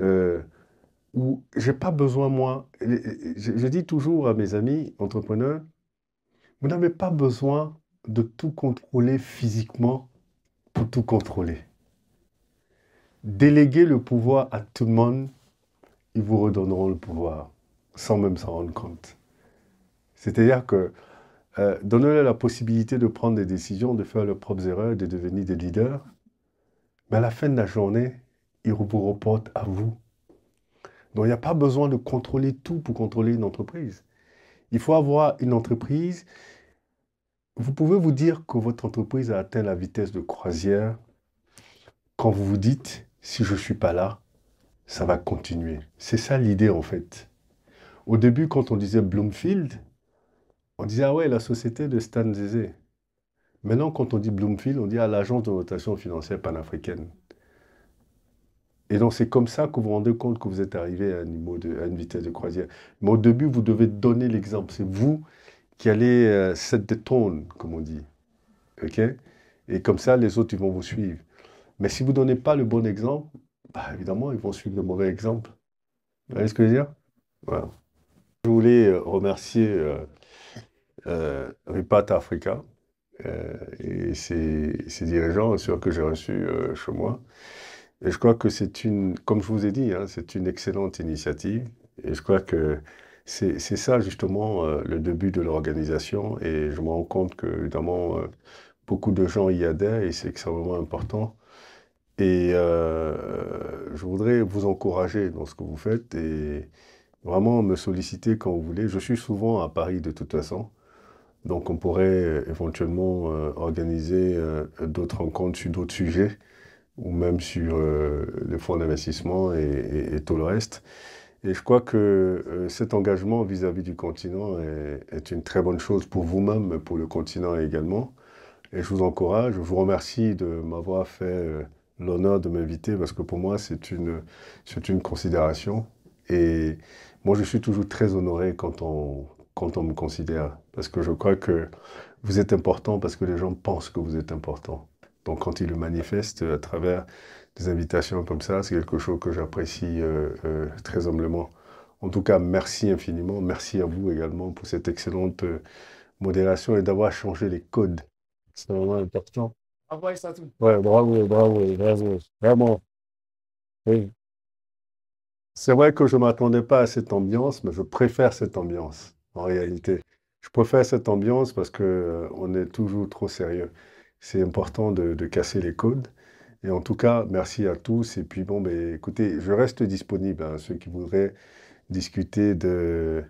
euh, où n'ai pas besoin, moi. je dis toujours à mes amis entrepreneurs, vous n'avez pas besoin de tout contrôler physiquement pour tout contrôler. Déléguer le pouvoir à tout le monde, ils vous redonneront le pouvoir, sans même s'en rendre compte. C'est-à-dire que euh, donnez-leur la possibilité de prendre des décisions, de faire leurs propres erreurs, de devenir des leaders, mais à la fin de la journée, ils vous reportent à vous. Donc il n'y a pas besoin de contrôler tout pour contrôler une entreprise. Il faut avoir une entreprise vous pouvez vous dire que votre entreprise a atteint la vitesse de croisière quand vous vous dites, si je ne suis pas là, ça va continuer. C'est ça l'idée en fait. Au début, quand on disait Bloomfield, on disait, ah ouais, la société de Stan Zézé. Maintenant, quand on dit Bloomfield, on dit à ah, l'agence de notation financière panafricaine. Et donc, c'est comme ça que vous vous rendez compte que vous êtes arrivé à, un à une vitesse de croisière. Mais au début, vous devez donner l'exemple. C'est vous qui allait euh, set the comme on dit. OK Et comme ça, les autres, ils vont vous suivre. Mais si vous ne donnez pas le bon exemple, bah, évidemment, ils vont suivre le mauvais exemple. Vous voyez ce que je veux dire Voilà. Je voulais euh, remercier euh, euh, Ripat Africa et ses, dirigeants, ceux que j'ai reçus chez moi. Et je crois que c'est une, comme je vous ai dit, hein, c'est une excellente initiative. Et je crois que c'est ça justement euh, le début de l'organisation et je me rends compte que évidemment euh, beaucoup de gens y adhèrent et c'est extrêmement important. Et euh, je voudrais vous encourager dans ce que vous faites et vraiment me solliciter quand vous voulez. Je suis souvent à Paris de toute façon, donc on pourrait éventuellement organiser d'autres rencontres sur d'autres sujets ou même sur les fonds d'investissement et tout le reste. Et je crois que euh, cet engagement vis-à-vis du continent est, une très bonne chose pour vous-même, pour le continent également. Et je vous encourage, je vous remercie de m'avoir fait euh, l'honneur de m'inviter parce que pour moi, c'est une, une considération. Et moi, je suis toujours très honoré quand on, quand on me considère parce que je crois que vous êtes important parce que les gens pensent que vous êtes important. Donc quand ils le manifestent à travers des invitations comme ça, c'est quelque chose que j'apprécie euh, euh, très humblement. En tout cas, merci infiniment. Merci à vous également pour cette excellente euh, modération et d'avoir changé les codes. C'est vraiment important. Bravo, Ouais, bravo, bravo, bravo. Vraiment. Oui. C'est vrai que je ne m'attendais pas à cette ambiance, mais je préfère cette ambiance, en réalité. Je préfère cette ambiance parce qu'on on est toujours trop sérieux. C'est important de casser les codes. Et en tout cas, merci à tous. Et puis bon, ben, écoutez, je reste disponible. Hein, ceux qui voudraient discuter de,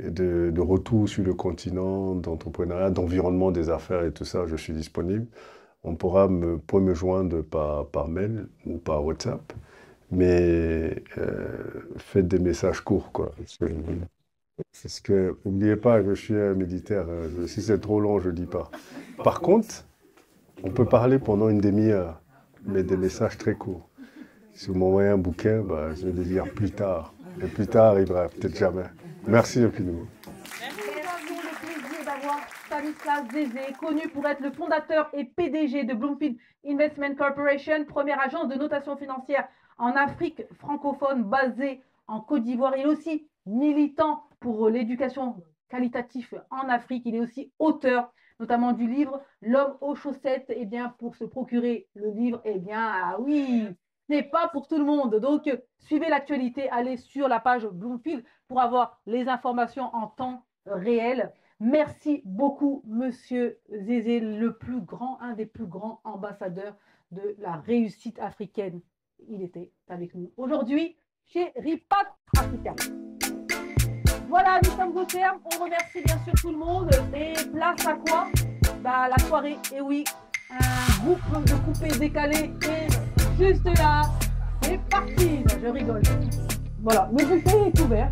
de, retour sur le continent, d'entrepreneuriat, d'environnement, des affaires et tout ça, je suis disponible. On pourra me, pour me joindre par, par mail ou par WhatsApp. Mais euh, faites des messages courts, quoi. Parce que, n'oubliez pas, je suis un militaire. Hein. si c'est trop long, je ne dis pas. Par contre, on peut parler pendant une demi-heure mais des messages très courts. Si vous m'envoyez un bouquin, bah, je vais le lire plus tard. Et plus tard il arrivera, peut-être jamais. Merci le plaisir d'avoir Stanislas Zézé, connu pour être le fondateur et PDG de Bloomfield Investment Corporation, première agence de notation financière en Afrique francophone basée en Côte d'Ivoire. Il est aussi militant pour l'éducation qualitative en Afrique. Il est aussi auteur notamment du livre L'homme aux chaussettes, eh bien, pour se procurer le livre, eh bien, ah oui, n'est pas pour tout le monde. Donc, suivez l'actualité, allez sur la page Bloomfield pour avoir les informations en temps réel. Merci beaucoup, monsieur Zézé, le plus grand, un des plus grands ambassadeurs de la réussite africaine. Il était avec nous aujourd'hui chez Ripac Africa. Voilà, nous sommes au terme. On remercie bien sûr tout le monde. Et place à quoi Bah la soirée, et oui, un groupe de coupés décalés est juste là. C'est parti Je rigole. Voilà, le buffet est ouvert.